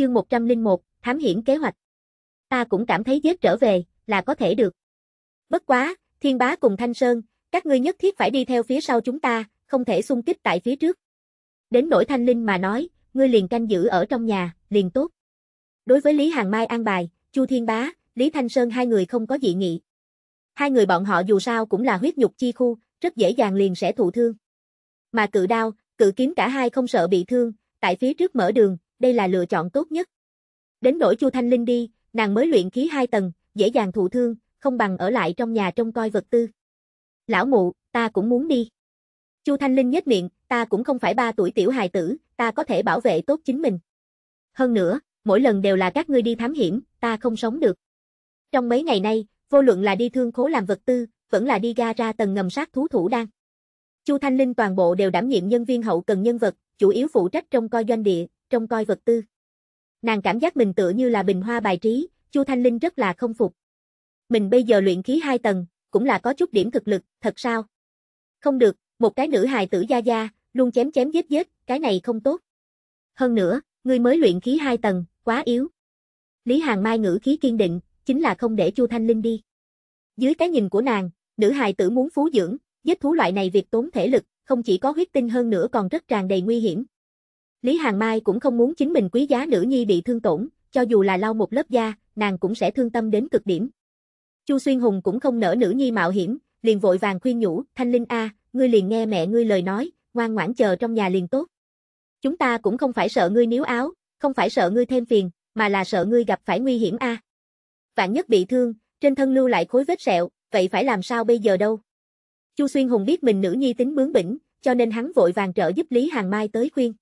chương 101, thám hiểm kế hoạch. Ta cũng cảm thấy giết trở về, là có thể được. Bất quá, thiên bá cùng Thanh Sơn, các ngươi nhất thiết phải đi theo phía sau chúng ta, không thể xung kích tại phía trước. Đến nỗi Thanh Linh mà nói, ngươi liền canh giữ ở trong nhà, liền tốt. Đối với Lý Hàng Mai an bài, Chu Thiên Bá, Lý Thanh Sơn hai người không có dị nghị. Hai người bọn họ dù sao cũng là huyết nhục chi khu, rất dễ dàng liền sẽ thụ thương. Mà cự đao, cự kiếm cả hai không sợ bị thương, tại phía trước mở đường, đây là lựa chọn tốt nhất. Đến nỗi Chu Thanh Linh đi, nàng mới luyện khí hai tầng, dễ dàng thụ thương, không bằng ở lại trong nhà trông coi vật tư. Lão mụ, ta cũng muốn đi. Chu Thanh Linh nhếch miệng, ta cũng không phải ba tuổi tiểu hài tử, ta có thể bảo vệ tốt chính mình. Hơn nữa, mỗi lần đều là các ngươi đi thám hiểm, ta không sống được. Trong mấy ngày nay, vô luận là đi thương khố làm vật tư, vẫn là đi ga ra tầng ngầm sát thú thủ đang. Chu Thanh Linh toàn bộ đều đảm nhiệm nhân viên hậu cần nhân vật, chủ yếu phụ trách trong coi doanh địa, trông coi vật tư. Nàng cảm giác mình tựa như là bình hoa bài trí, Chu Thanh Linh rất là không phục. Mình bây giờ luyện khí 2 tầng, cũng là có chút điểm thực lực, thật sao? Không được, một cái nữ hài tử gia gia, luôn chém chém giết giết, cái này không tốt. Hơn nữa, ngươi mới luyện khí 2 tầng, quá yếu. Lý Hàng Mai ngữ khí kiên định, chính là không để Chu Thanh Linh đi. Dưới cái nhìn của nàng, nữ hài tử muốn phú dưỡng, giết thú loại này việc tốn thể lực, không chỉ có huyết tinh hơn nữa còn rất tràn đầy nguy hiểm, Lý Hàng Mai cũng không muốn chính mình quý giá nữ nhi bị thương tổn, cho dù là lau một lớp da, nàng cũng sẽ thương tâm đến cực điểm. Chu Xuyên Hùng cũng không nỡ nữ nhi mạo hiểm, liền vội vàng khuyên nhủ, Thanh Linh A, ngươi liền nghe mẹ ngươi lời nói, ngoan ngoãn chờ trong nhà liền tốt. Chúng ta cũng không phải sợ ngươi níu áo, không phải sợ ngươi thêm phiền, mà là sợ ngươi gặp phải nguy hiểm A. Vạn nhất bị thương, trên thân lưu lại khối vết sẹo, vậy phải làm sao bây giờ đâu? Chu Xuyên Hùng biết mình nữ nhi tính bướng bỉnh, cho nên hắn vội vàng trợ giúp Lý Hàng Mai tới khuyên.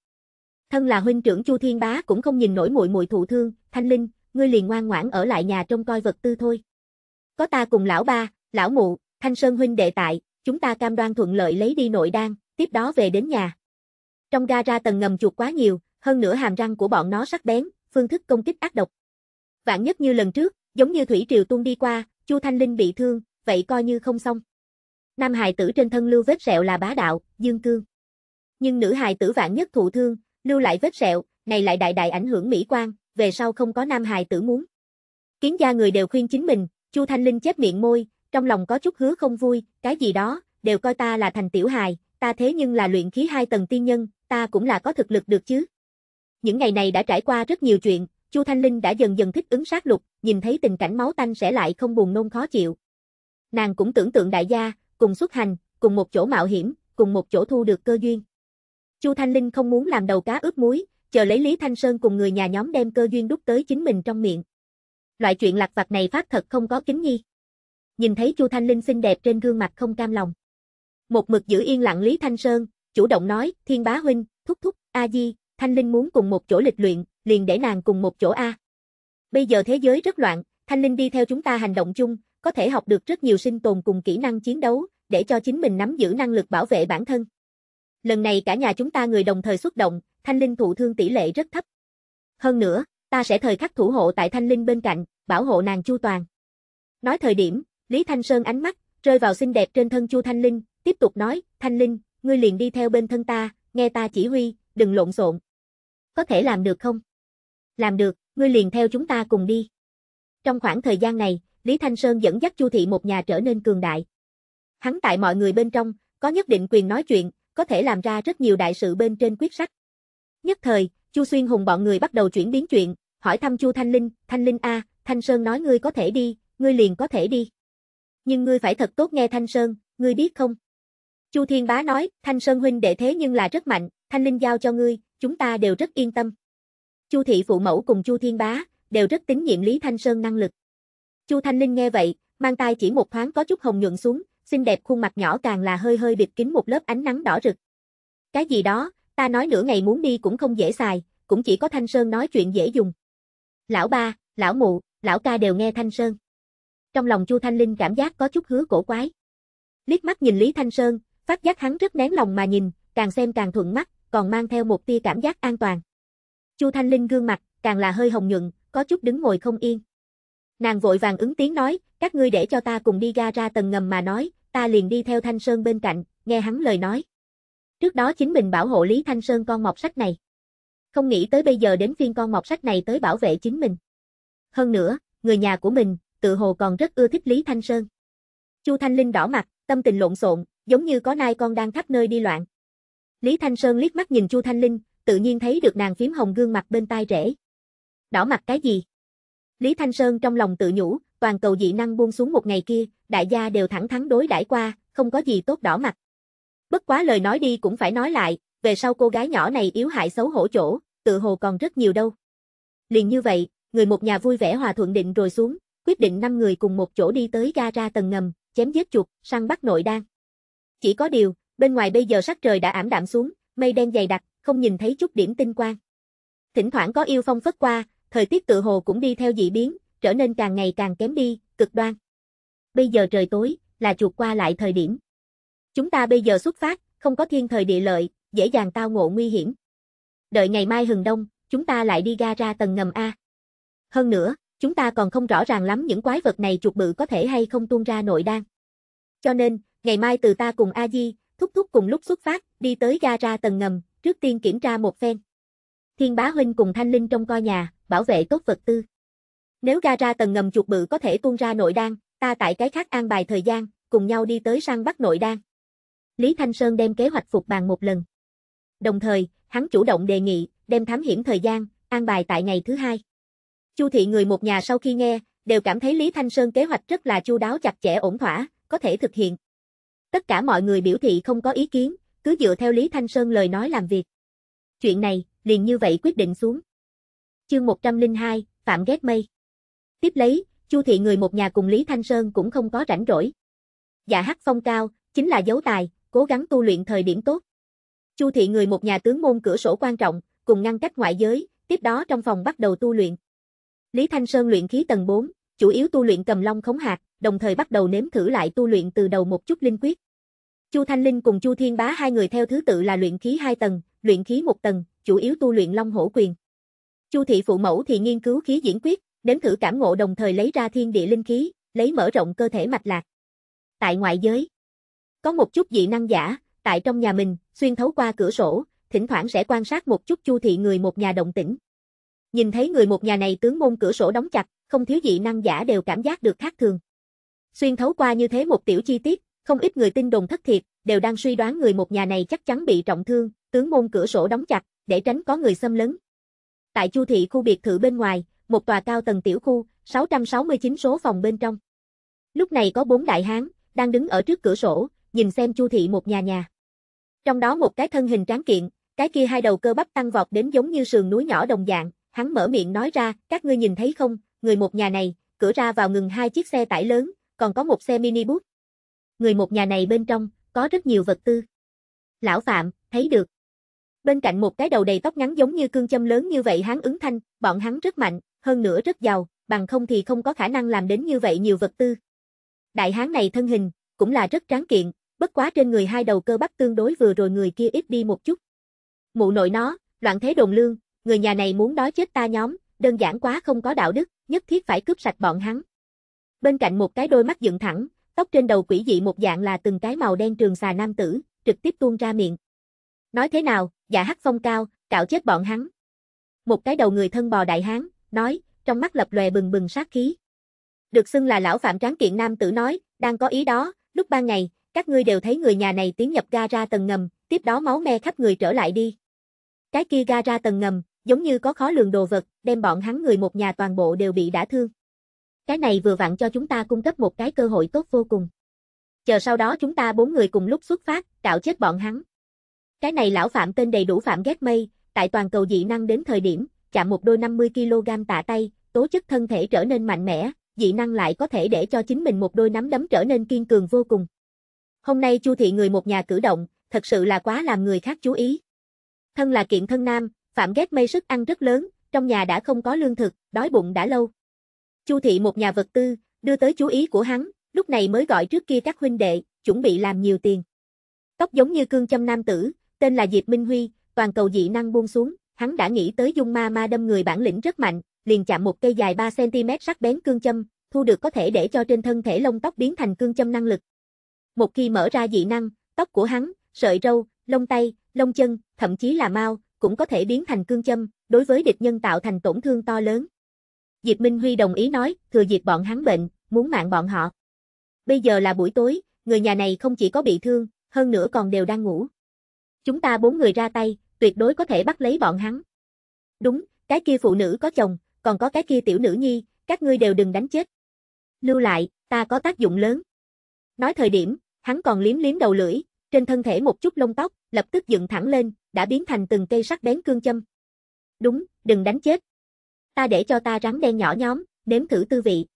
Thân là huynh trưởng Chu Thiên Bá cũng không nhìn nổi muội muội thụ thương, Thanh Linh, ngươi liền ngoan ngoãn ở lại nhà trông coi vật tư thôi. Có ta cùng lão ba, lão mụ, Thanh Sơn huynh đệ tại, chúng ta cam đoan thuận lợi lấy đi nội đan, tiếp đó về đến nhà. Trong ga ra tầng ngầm chuột quá nhiều, hơn nữa hàm răng của bọn nó sắc bén, phương thức công kích ác độc. Vạn nhất như lần trước, giống như thủy triều tuôn đi qua, Chu Thanh Linh bị thương, vậy coi như không xong. Nam hài tử trên thân lưu vết sẹo là bá đạo, dương cương. Nhưng nữ hài tử vạn nhất thụ thương, lưu lại vết sẹo, này lại đại đại ảnh hưởng mỹ quan, về sau không có nam hài tử muốn. Kiến gia người đều khuyên chính mình, Chu Thanh Linh chép miệng môi, trong lòng có chút hứa không vui, cái gì đó, đều coi ta là thành tiểu hài, ta thế nhưng là luyện khí hai tầng tiên nhân, ta cũng là có thực lực được chứ. Những ngày này đã trải qua rất nhiều chuyện, Chu Thanh Linh đã dần dần thích ứng sát lục, nhìn thấy tình cảnh máu tanh sẽ lại không buồn nôn khó chịu. Nàng cũng tưởng tượng đại gia, cùng xuất hành, cùng một chỗ mạo hiểm, cùng một chỗ thu được cơ duyên. Chu Thanh Linh không muốn làm đầu cá ướp muối, chờ lấy Lý Thanh Sơn cùng người nhà nhóm đem cơ duyên đúc tới chính mình trong miệng. Loại chuyện lạc vặt này phát thật không có kính nhi. Nhìn thấy Chu Thanh Linh xinh đẹp trên gương mặt không cam lòng. Một mực giữ yên lặng Lý Thanh Sơn, chủ động nói, Thiên Bá Huynh, Thúc Thúc, A Di, Thanh Linh muốn cùng một chỗ lịch luyện, liền để nàng cùng một chỗ A. Bây giờ thế giới rất loạn, Thanh Linh đi theo chúng ta hành động chung, có thể học được rất nhiều sinh tồn cùng kỹ năng chiến đấu, để cho chính mình nắm giữ năng lực bảo vệ bản thân lần này cả nhà chúng ta người đồng thời xuất động, thanh linh thụ thương tỷ lệ rất thấp. Hơn nữa, ta sẽ thời khắc thủ hộ tại thanh linh bên cạnh, bảo hộ nàng chu toàn. Nói thời điểm, Lý Thanh Sơn ánh mắt, rơi vào xinh đẹp trên thân chu thanh linh, tiếp tục nói, thanh linh, ngươi liền đi theo bên thân ta, nghe ta chỉ huy, đừng lộn xộn. Có thể làm được không? Làm được, ngươi liền theo chúng ta cùng đi. Trong khoảng thời gian này, Lý Thanh Sơn dẫn dắt Chu Thị một nhà trở nên cường đại. Hắn tại mọi người bên trong, có nhất định quyền nói chuyện, có thể làm ra rất nhiều đại sự bên trên quyết sách. Nhất thời, Chu Xuyên Hùng bọn người bắt đầu chuyển biến chuyện, hỏi thăm Chu Thanh Linh, Thanh Linh A, Thanh Sơn nói ngươi có thể đi, ngươi liền có thể đi. Nhưng ngươi phải thật tốt nghe Thanh Sơn, ngươi biết không? Chu Thiên Bá nói, Thanh Sơn huynh đệ thế nhưng là rất mạnh, Thanh Linh giao cho ngươi, chúng ta đều rất yên tâm. Chu thị phụ mẫu cùng Chu Thiên Bá đều rất tín nhiệm Lý Thanh Sơn năng lực. Chu Thanh Linh nghe vậy, mang tay chỉ một thoáng có chút hồng nhuận xuống, xinh đẹp khuôn mặt nhỏ càng là hơi hơi bịt kín một lớp ánh nắng đỏ rực. Cái gì đó, ta nói nửa ngày muốn đi cũng không dễ xài, cũng chỉ có Thanh Sơn nói chuyện dễ dùng. Lão ba, lão mụ, lão ca đều nghe Thanh Sơn. Trong lòng Chu Thanh Linh cảm giác có chút hứa cổ quái. Liếc mắt nhìn Lý Thanh Sơn, phát giác hắn rất nén lòng mà nhìn, càng xem càng thuận mắt, còn mang theo một tia cảm giác an toàn. Chu Thanh Linh gương mặt càng là hơi hồng nhuận, có chút đứng ngồi không yên. Nàng vội vàng ứng tiếng nói, các ngươi để cho ta cùng đi ga ra tầng ngầm mà nói, ta liền đi theo Thanh Sơn bên cạnh, nghe hắn lời nói. Trước đó chính mình bảo hộ Lý Thanh Sơn con mọc sách này. Không nghĩ tới bây giờ đến phiên con mọc sách này tới bảo vệ chính mình. Hơn nữa, người nhà của mình, tự hồ còn rất ưa thích Lý Thanh Sơn. Chu Thanh Linh đỏ mặt, tâm tình lộn xộn, giống như có nai con đang khắp nơi đi loạn. Lý Thanh Sơn liếc mắt nhìn Chu Thanh Linh, tự nhiên thấy được nàng phím hồng gương mặt bên tai rễ. Đỏ mặt cái gì? Lý Thanh Sơn trong lòng tự nhủ, toàn cầu dị năng buông xuống một ngày kia, đại gia đều thẳng thắn đối đãi qua, không có gì tốt đỏ mặt. Bất quá lời nói đi cũng phải nói lại, về sau cô gái nhỏ này yếu hại xấu hổ chỗ, tự hồ còn rất nhiều đâu. Liền như vậy, người một nhà vui vẻ hòa thuận định rồi xuống, quyết định năm người cùng một chỗ đi tới ga ra tầng ngầm, chém giết chuột, săn bắt nội đan. Chỉ có điều, bên ngoài bây giờ sắc trời đã ảm đạm xuống, mây đen dày đặc, không nhìn thấy chút điểm tinh quang. Thỉnh thoảng có yêu phong phất qua, thời tiết tự hồ cũng đi theo dị biến, trở nên càng ngày càng kém đi, cực đoan. Bây giờ trời tối, là chuột qua lại thời điểm. Chúng ta bây giờ xuất phát, không có thiên thời địa lợi, dễ dàng tao ngộ nguy hiểm. Đợi ngày mai hừng đông, chúng ta lại đi ga ra tầng ngầm A. Hơn nữa, chúng ta còn không rõ ràng lắm những quái vật này chuột bự có thể hay không tuôn ra nội đan. Cho nên, ngày mai từ ta cùng A Di, thúc thúc cùng lúc xuất phát, đi tới ga ra tầng ngầm, trước tiên kiểm tra một phen. Thiên bá huynh cùng thanh linh trong coi nhà, bảo vệ tốt vật tư. Nếu ra ra tầng ngầm chuột bự có thể tuôn ra nội đan, ta tại cái khác an bài thời gian, cùng nhau đi tới sang bắt nội đan. Lý Thanh Sơn đem kế hoạch phục bàn một lần. Đồng thời, hắn chủ động đề nghị, đem thám hiểm thời gian, an bài tại ngày thứ hai. Chu thị người một nhà sau khi nghe, đều cảm thấy Lý Thanh Sơn kế hoạch rất là chu đáo chặt chẽ ổn thỏa, có thể thực hiện. Tất cả mọi người biểu thị không có ý kiến, cứ dựa theo Lý Thanh Sơn lời nói làm việc. Chuyện này, liền như vậy quyết định xuống. Chương 102, Phạm ghét mây. Tiếp lấy, Chu thị người một nhà cùng Lý Thanh Sơn cũng không có rảnh rỗi. Dạ hắc phong cao, chính là dấu tài, cố gắng tu luyện thời điểm tốt. Chu thị người một nhà tướng môn cửa sổ quan trọng, cùng ngăn cách ngoại giới, tiếp đó trong phòng bắt đầu tu luyện. Lý Thanh Sơn luyện khí tầng 4, chủ yếu tu luyện cầm long khống hạt, đồng thời bắt đầu nếm thử lại tu luyện từ đầu một chút linh quyết. Chu Thanh Linh cùng Chu Thiên Bá hai người theo thứ tự là luyện khí 2 tầng, luyện khí 1 tầng, chủ yếu tu luyện long hổ quyền. Chu thị phụ mẫu thì nghiên cứu khí diễn quyết, nếm thử cảm ngộ đồng thời lấy ra thiên địa linh khí, lấy mở rộng cơ thể mạch lạc. Tại ngoại giới, có một chút dị năng giả, tại trong nhà mình, xuyên thấu qua cửa sổ, thỉnh thoảng sẽ quan sát một chút chu thị người một nhà động tĩnh. Nhìn thấy người một nhà này tướng môn cửa sổ đóng chặt, không thiếu dị năng giả đều cảm giác được khác thường. Xuyên thấu qua như thế một tiểu chi tiết, không ít người tin đồn thất thiệt, đều đang suy đoán người một nhà này chắc chắn bị trọng thương, tướng môn cửa sổ đóng chặt, để tránh có người xâm lấn. Tại Chu thị khu biệt thự bên ngoài, một tòa cao tầng tiểu khu, 669 số phòng bên trong. Lúc này có bốn đại hán, đang đứng ở trước cửa sổ, nhìn xem chu thị một nhà nhà. Trong đó một cái thân hình tráng kiện, cái kia hai đầu cơ bắp tăng vọt đến giống như sườn núi nhỏ đồng dạng, hắn mở miệng nói ra, các ngươi nhìn thấy không, người một nhà này, cửa ra vào ngừng hai chiếc xe tải lớn, còn có một xe minibus. Người một nhà này bên trong, có rất nhiều vật tư. Lão Phạm, thấy được. Bên cạnh một cái đầu đầy tóc ngắn giống như cương châm lớn như vậy hắn ứng thanh, bọn hắn rất mạnh, hơn nữa rất giàu, bằng không thì không có khả năng làm đến như vậy nhiều vật tư. Đại hán này thân hình, cũng là rất tráng kiện, bất quá trên người hai đầu cơ bắp tương đối vừa rồi người kia ít đi một chút. Mụ nội nó, loạn thế đồn lương, người nhà này muốn đói chết ta nhóm, đơn giản quá không có đạo đức, nhất thiết phải cướp sạch bọn hắn. Bên cạnh một cái đôi mắt dựng thẳng, tóc trên đầu quỷ dị một dạng là từng cái màu đen trường xà nam tử, trực tiếp tuôn ra miệng. Nói thế nào, giả dạ hắc phong cao, cạo chết bọn hắn. Một cái đầu người thân bò đại hán, nói, trong mắt lập lòe bừng bừng sát khí. Được xưng là lão phạm tráng kiện nam tử nói, đang có ý đó, lúc ban ngày, các ngươi đều thấy người nhà này tiến nhập ga ra tầng ngầm, tiếp đó máu me khắp người trở lại đi. Cái kia ga ra tầng ngầm, giống như có khó lường đồ vật, đem bọn hắn người một nhà toàn bộ đều bị đả thương. Cái này vừa vặn cho chúng ta cung cấp một cái cơ hội tốt vô cùng. Chờ sau đó chúng ta bốn người cùng lúc xuất phát, cạo chết bọn hắn. Cái này lão Phạm tên đầy đủ Phạm Ghét Mây, tại toàn cầu dị năng đến thời điểm, chạm một đôi 50kg tạ tay, tố chất thân thể trở nên mạnh mẽ, dị năng lại có thể để cho chính mình một đôi nắm đấm trở nên kiên cường vô cùng. Hôm nay Chu thị người một nhà cử động, thật sự là quá làm người khác chú ý. Thân là kiện thân nam, Phạm ghét mây sức ăn rất lớn, trong nhà đã không có lương thực, đói bụng đã lâu. Chu thị một nhà vật tư, đưa tới chú ý của hắn, lúc này mới gọi trước kia các huynh đệ, chuẩn bị làm nhiều tiền. Tóc giống như cương châm nam tử, tên là Diệp Minh Huy, toàn cầu dị năng buông xuống, hắn đã nghĩ tới dung ma ma đâm người bản lĩnh rất mạnh, liền chạm một cây dài 3cm sắc bén cương châm, thu được có thể để cho trên thân thể lông tóc biến thành cương châm năng lực. Một khi mở ra dị năng, tóc của hắn, sợi râu, lông tay, lông chân, thậm chí là mao, cũng có thể biến thành cương châm, đối với địch nhân tạo thành tổn thương to lớn. Diệp Minh Huy đồng ý nói, thừa dịp bọn hắn bệnh, muốn mạng bọn họ. Bây giờ là buổi tối, người nhà này không chỉ có bị thương, hơn nữa còn đều đang ngủ. Chúng ta bốn người ra tay, tuyệt đối có thể bắt lấy bọn hắn. Đúng, cái kia phụ nữ có chồng, còn có cái kia tiểu nữ nhi, các ngươi đều đừng đánh chết. Lưu lại, ta có tác dụng lớn. Nói thời điểm, hắn còn liếm liếm đầu lưỡi, trên thân thể một chút lông tóc, lập tức dựng thẳng lên, đã biến thành từng cây sắc bén cương châm. Đúng, đừng đánh chết. Ta để cho ta rắn đen nhỏ nhóm, nếm thử tư vị.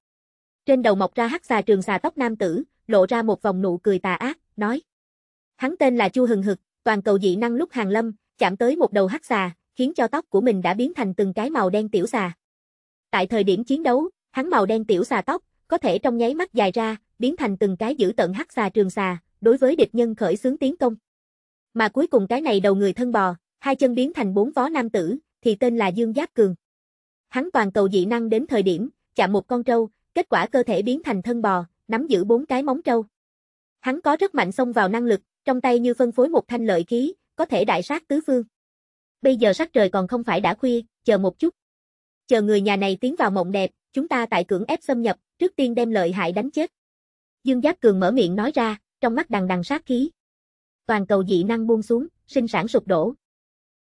Trên đầu mọc ra hắc xà trường xà tóc nam tử, lộ ra một vòng nụ cười tà ác, nói. Hắn tên là Chu Hừng Hực, toàn cầu dị năng lúc hàng lâm, chạm tới một đầu hắc xà, khiến cho tóc của mình đã biến thành từng cái màu đen tiểu xà. Tại thời điểm chiến đấu, hắn màu đen tiểu xà tóc, có thể trong nháy mắt dài ra, biến thành từng cái giữ tận hắc xà trường xà, đối với địch nhân khởi xướng tiến công. Mà cuối cùng cái này đầu người thân bò, hai chân biến thành bốn vó nam tử, thì tên là Dương Giáp Cường. Hắn toàn cầu dị năng đến thời điểm, chạm một con trâu, kết quả cơ thể biến thành thân bò, nắm giữ bốn cái móng trâu. Hắn có rất mạnh xông vào năng lực, trong tay như phân phối một thanh lợi khí, có thể đại sát tứ phương. Bây giờ sắc trời còn không phải đã khuya, chờ một chút. Chờ người nhà này tiến vào mộng đẹp, chúng ta tại cưỡng ép xâm nhập, trước tiên đem lợi hại đánh chết. Dương Giác Cường mở miệng nói ra, trong mắt đằng đằng sát khí. Toàn cầu dị năng buông xuống, sinh sản sụp đổ.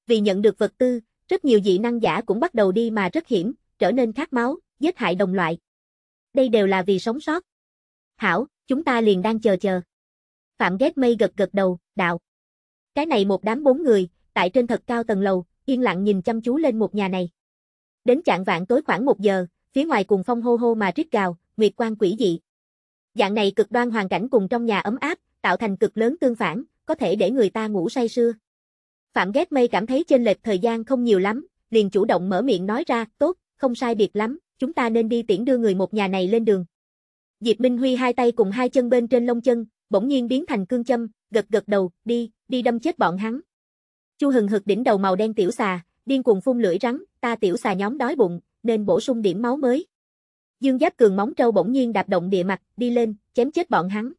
Vì nhận được vật tư, rất nhiều dị năng giả cũng bắt đầu đi mà rất hiểm, trở nên khát máu, giết hại đồng loại. Đây đều là vì sống sót. Hảo, chúng ta liền đang chờ chờ. Phạm Ghét Mây gật gật đầu, đạo. Cái này một đám bốn người, tại trên thật cao tầng lầu, yên lặng nhìn chăm chú lên một nhà này. Đến trạng vạn tối khoảng một giờ, phía ngoài cùng phong hô hô mà rít gào, nguyệt quang quỷ dị. Dạng này cực đoan hoàn cảnh cùng trong nhà ấm áp, tạo thành cực lớn tương phản, có thể để người ta ngủ say sưa. Phạm Ghét Mây cảm thấy trên lệch thời gian không nhiều lắm, liền chủ động mở miệng nói ra, tốt, không sai biệt lắm, chúng ta nên đi tiễn đưa người một nhà này lên đường. Diệp Minh Huy hai tay cùng hai chân bên trên lông chân, bỗng nhiên biến thành cương châm, gật gật đầu, đi, đi đâm chết bọn hắn. Chu hừng hực đỉnh đầu màu đen tiểu xà, điên cuồng phun lưỡi rắn, ta tiểu xà nhóm đói bụng, nên bổ sung điểm máu mới. Dương Giáp Cường móng trâu bỗng nhiên đạp động địa mặt, đi lên, chém chết bọn hắn.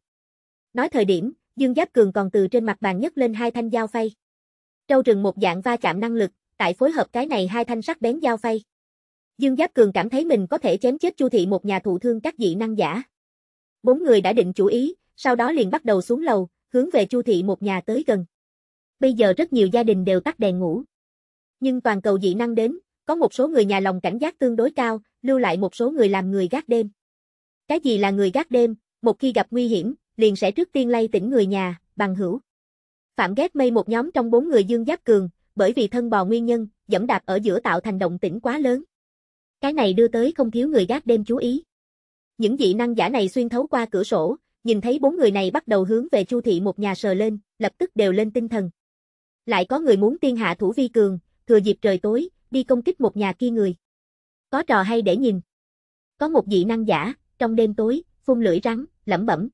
Nói thời điểm, Dương Giáp Cường còn từ trên mặt bàn nhấc lên hai thanh dao phay. Trâu rừng một dạng va chạm năng lực, tại phối hợp cái này hai thanh sắc bén dao phay. Dương Giáp Cường cảm thấy mình có thể chém chết Chu thị một nhà thụ thương các dị năng giả. Bốn người đã định chủ ý, sau đó liền bắt đầu xuống lầu, hướng về Chu thị một nhà tới gần. Bây giờ rất nhiều gia đình đều tắt đèn ngủ. Nhưng toàn cầu dị năng đến, có một số người nhà lòng cảnh giác tương đối cao, lưu lại một số người làm người gác đêm. Cái gì là người gác đêm, một khi gặp nguy hiểm, liền sẽ trước tiên lay tỉnh người nhà, bằng hữu. Phạm ghét mây một nhóm trong bốn người dương giáp cường, bởi vì thân bò nguyên nhân, dẫm đạp ở giữa tạo thành động tĩnh quá lớn. Cái này đưa tới không thiếu người gác đêm chú ý. Những dị năng giả này xuyên thấu qua cửa sổ, nhìn thấy bốn người này bắt đầu hướng về Chu thị một nhà sờ lên, lập tức đều lên tinh thần. Lại có người muốn tiên hạ thủ vi cường, thừa dịp trời tối, đi công kích một nhà kia người. Có trò hay để nhìn. Có một dị năng giả, trong đêm tối, phun lưỡi rắn, lẩm bẩm.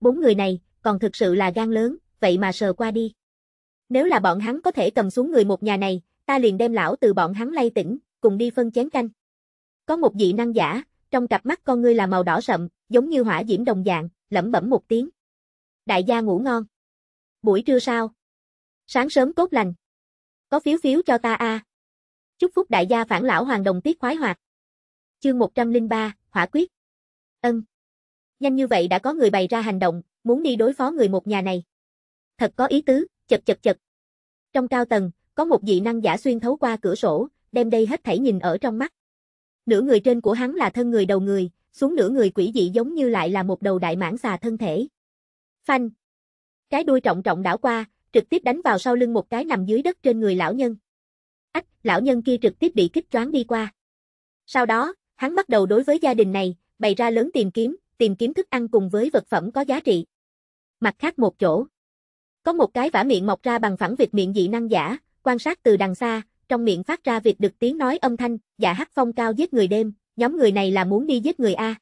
Bốn người này, còn thực sự là gan lớn, vậy mà sờ qua đi. Nếu là bọn hắn có thể cầm xuống người một nhà này, ta liền đem lão từ bọn hắn lay tỉnh, cùng đi phân chén canh. Có một dị năng giả, trong cặp mắt con ngươi là màu đỏ sậm, giống như hỏa diễm đồng dạng lẩm bẩm một tiếng. Đại gia ngủ ngon. Buổi trưa sao? Sáng sớm tốt lành. Có phiếu phiếu cho ta a. À. Chúc phúc đại gia phản lão hoàng đồng tiết khoái hoạt. Chương 103, hỏa quyết. Ân. Nhanh như vậy đã có người bày ra hành động, muốn đi đối phó người một nhà này. Thật có ý tứ, chật chật chật. Trong cao tầng, có một dị năng giả xuyên thấu qua cửa sổ, đem đây hết thảy nhìn ở trong mắt. Nửa người trên của hắn là thân người đầu người, xuống nửa người quỷ dị giống như lại là một đầu đại mãng xà thân thể. Phanh. Cái đuôi trọng trọng đảo qua, trực tiếp đánh vào sau lưng một cái nằm dưới đất trên người lão nhân. Ách, lão nhân kia trực tiếp bị kích choáng đi qua. Sau đó, hắn bắt đầu đối với gia đình này, bày ra lớn tìm kiếm, tìm kiếm thức ăn cùng với vật phẩm có giá trị. Mặt khác một chỗ, có một cái vả miệng mọc ra bằng phẳng vịt miệng dị năng giả, quan sát từ đằng xa, trong miệng phát ra vịt được tiếng nói âm thanh, giả dạ hắc phong cao giết người đêm, nhóm người này là muốn đi giết người A.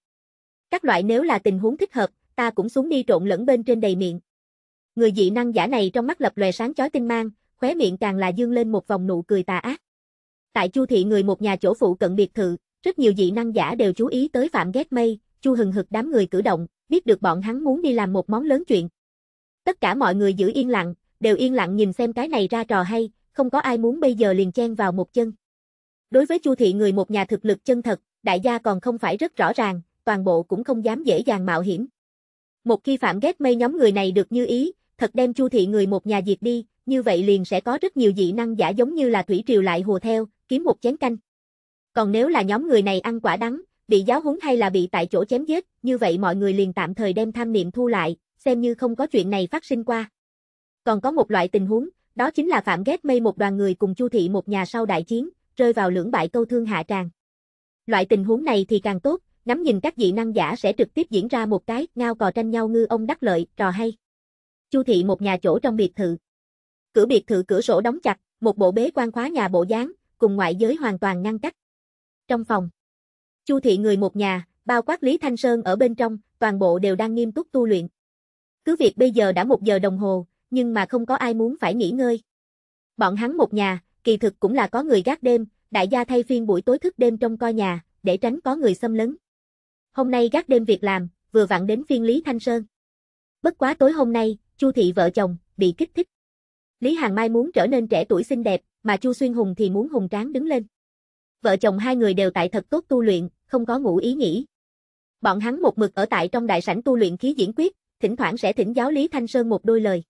Các loại nếu là tình huống thích hợp, ta cũng xuống đi trộn lẫn bên trên đầy miệng. Người dị năng giả này trong mắt lập lòe sáng chói tinh mang, khóe miệng càng là dương lên một vòng nụ cười tà ác. Tại Chu thị người một nhà chỗ phụ cận biệt thự, rất nhiều dị năng giả đều chú ý tới Phạm Ghét Mây, Chu hừng hực đám người cử động, biết được bọn hắn muốn đi làm một món lớn chuyện. Tất cả mọi người giữ yên lặng, đều yên lặng nhìn xem cái này ra trò hay, không có ai muốn bây giờ liền chen vào một chân. Đối với Chu thị người một nhà thực lực chân thật, đại gia còn không phải rất rõ ràng, toàn bộ cũng không dám dễ dàng mạo hiểm. Một khi phạm ghét mây nhóm người này được như ý, thật đem chu thị người một nhà diệt đi, như vậy liền sẽ có rất nhiều dị năng giả giống như là thủy triều lại hồ theo, kiếm một chén canh. Còn nếu là nhóm người này ăn quả đắng, bị giáo huấn hay là bị tại chỗ chém giết, như vậy mọi người liền tạm thời đem tham niệm thu lại, xem như không có chuyện này phát sinh qua. Còn có một loại tình huống, đó chính là phạm ghét mây một đoàn người cùng chu thị một nhà sau đại chiến, rơi vào lưỡng bại câu thương hạ tràng. Loại tình huống này thì càng tốt, ngắm nhìn các dị năng giả sẽ trực tiếp diễn ra một cái ngao cò tranh nhau ngư ông đắc lợi, trò hay. Chu thị một nhà chỗ trong biệt thự. Cửa biệt thự cửa sổ đóng chặt, một bộ bế quan khóa nhà bộ dáng, cùng ngoại giới hoàn toàn ngăn cách. Trong phòng, Chu thị người một nhà, bao quát Lý Thanh Sơn ở bên trong, toàn bộ đều đang nghiêm túc tu luyện. Cứ việc bây giờ đã một giờ đồng hồ, nhưng mà không có ai muốn phải nghỉ ngơi. Bọn hắn một nhà, kỳ thực cũng là có người gác đêm, đại gia thay phiên buổi tối thức đêm trong coi nhà, để tránh có người xâm lấn. Hôm nay gác đêm việc làm, vừa vặn đến phiên Lý Thanh Sơn. Bất quá tối hôm nay, Chu thị vợ chồng bị kích thích. Lý Hàng Mai muốn trở nên trẻ tuổi xinh đẹp, mà Chu Xuyên Hùng thì muốn hùng tráng đứng lên. Vợ chồng hai người đều tại thật tốt tu luyện, không có ngủ ý nghĩ. Bọn hắn một mực ở tại trong đại sảnh tu luyện khí diễn quyết, thỉnh thoảng sẽ thỉnh giáo Lý Thanh Sơn một đôi lời.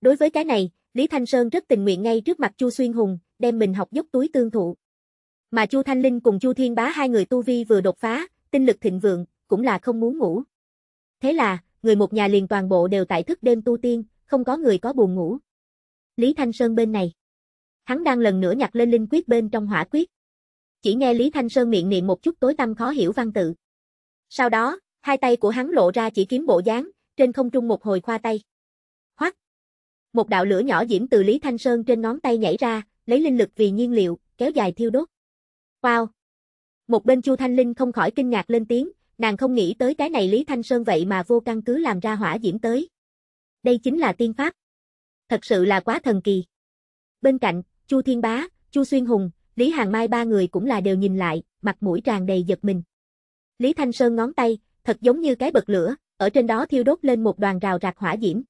Đối với cái này, Lý Thanh Sơn rất tình nguyện ngay trước mặt Chu Xuyên Hùng, đem mình học dốc túi tương thụ. Mà Chu Thanh Linh cùng Chu Thiên Bá hai người tu vi vừa đột phá, tinh lực thịnh vượng, cũng là không muốn ngủ. Thế là, người một nhà liền toàn bộ đều tại thức đêm tu tiên, không có người có buồn ngủ. Lý Thanh Sơn bên này. Hắn đang lần nữa nhặt lên linh quyết bên trong hỏa quyết. Chỉ nghe Lý Thanh Sơn miệng niệm một chút tối tâm khó hiểu văn tự. Sau đó, hai tay của hắn lộ ra chỉ kiếm bộ dáng, trên không trung một hồi khoa tay. Hoắc! Một đạo lửa nhỏ diễm từ Lý Thanh Sơn trên ngón tay nhảy ra, lấy linh lực vì nhiên liệu, kéo dài thiêu đốt. Wow! Một bên Chu Thanh Linh không khỏi kinh ngạc lên tiếng, nàng không nghĩ tới cái này Lý Thanh Sơn vậy mà vô căn cứ làm ra hỏa diễm tới. Đây chính là tiên pháp. Thật sự là quá thần kỳ. Bên cạnh, Chu Thiên Bá, Chu Xuyên Hùng, Lý Hàng Mai ba người cũng là đều nhìn lại, mặt mũi tràn đầy giật mình. Lý Thanh Sơn ngón tay, thật giống như cái bật lửa, ở trên đó thiêu đốt lên một đoàn rào rạc hỏa diễm.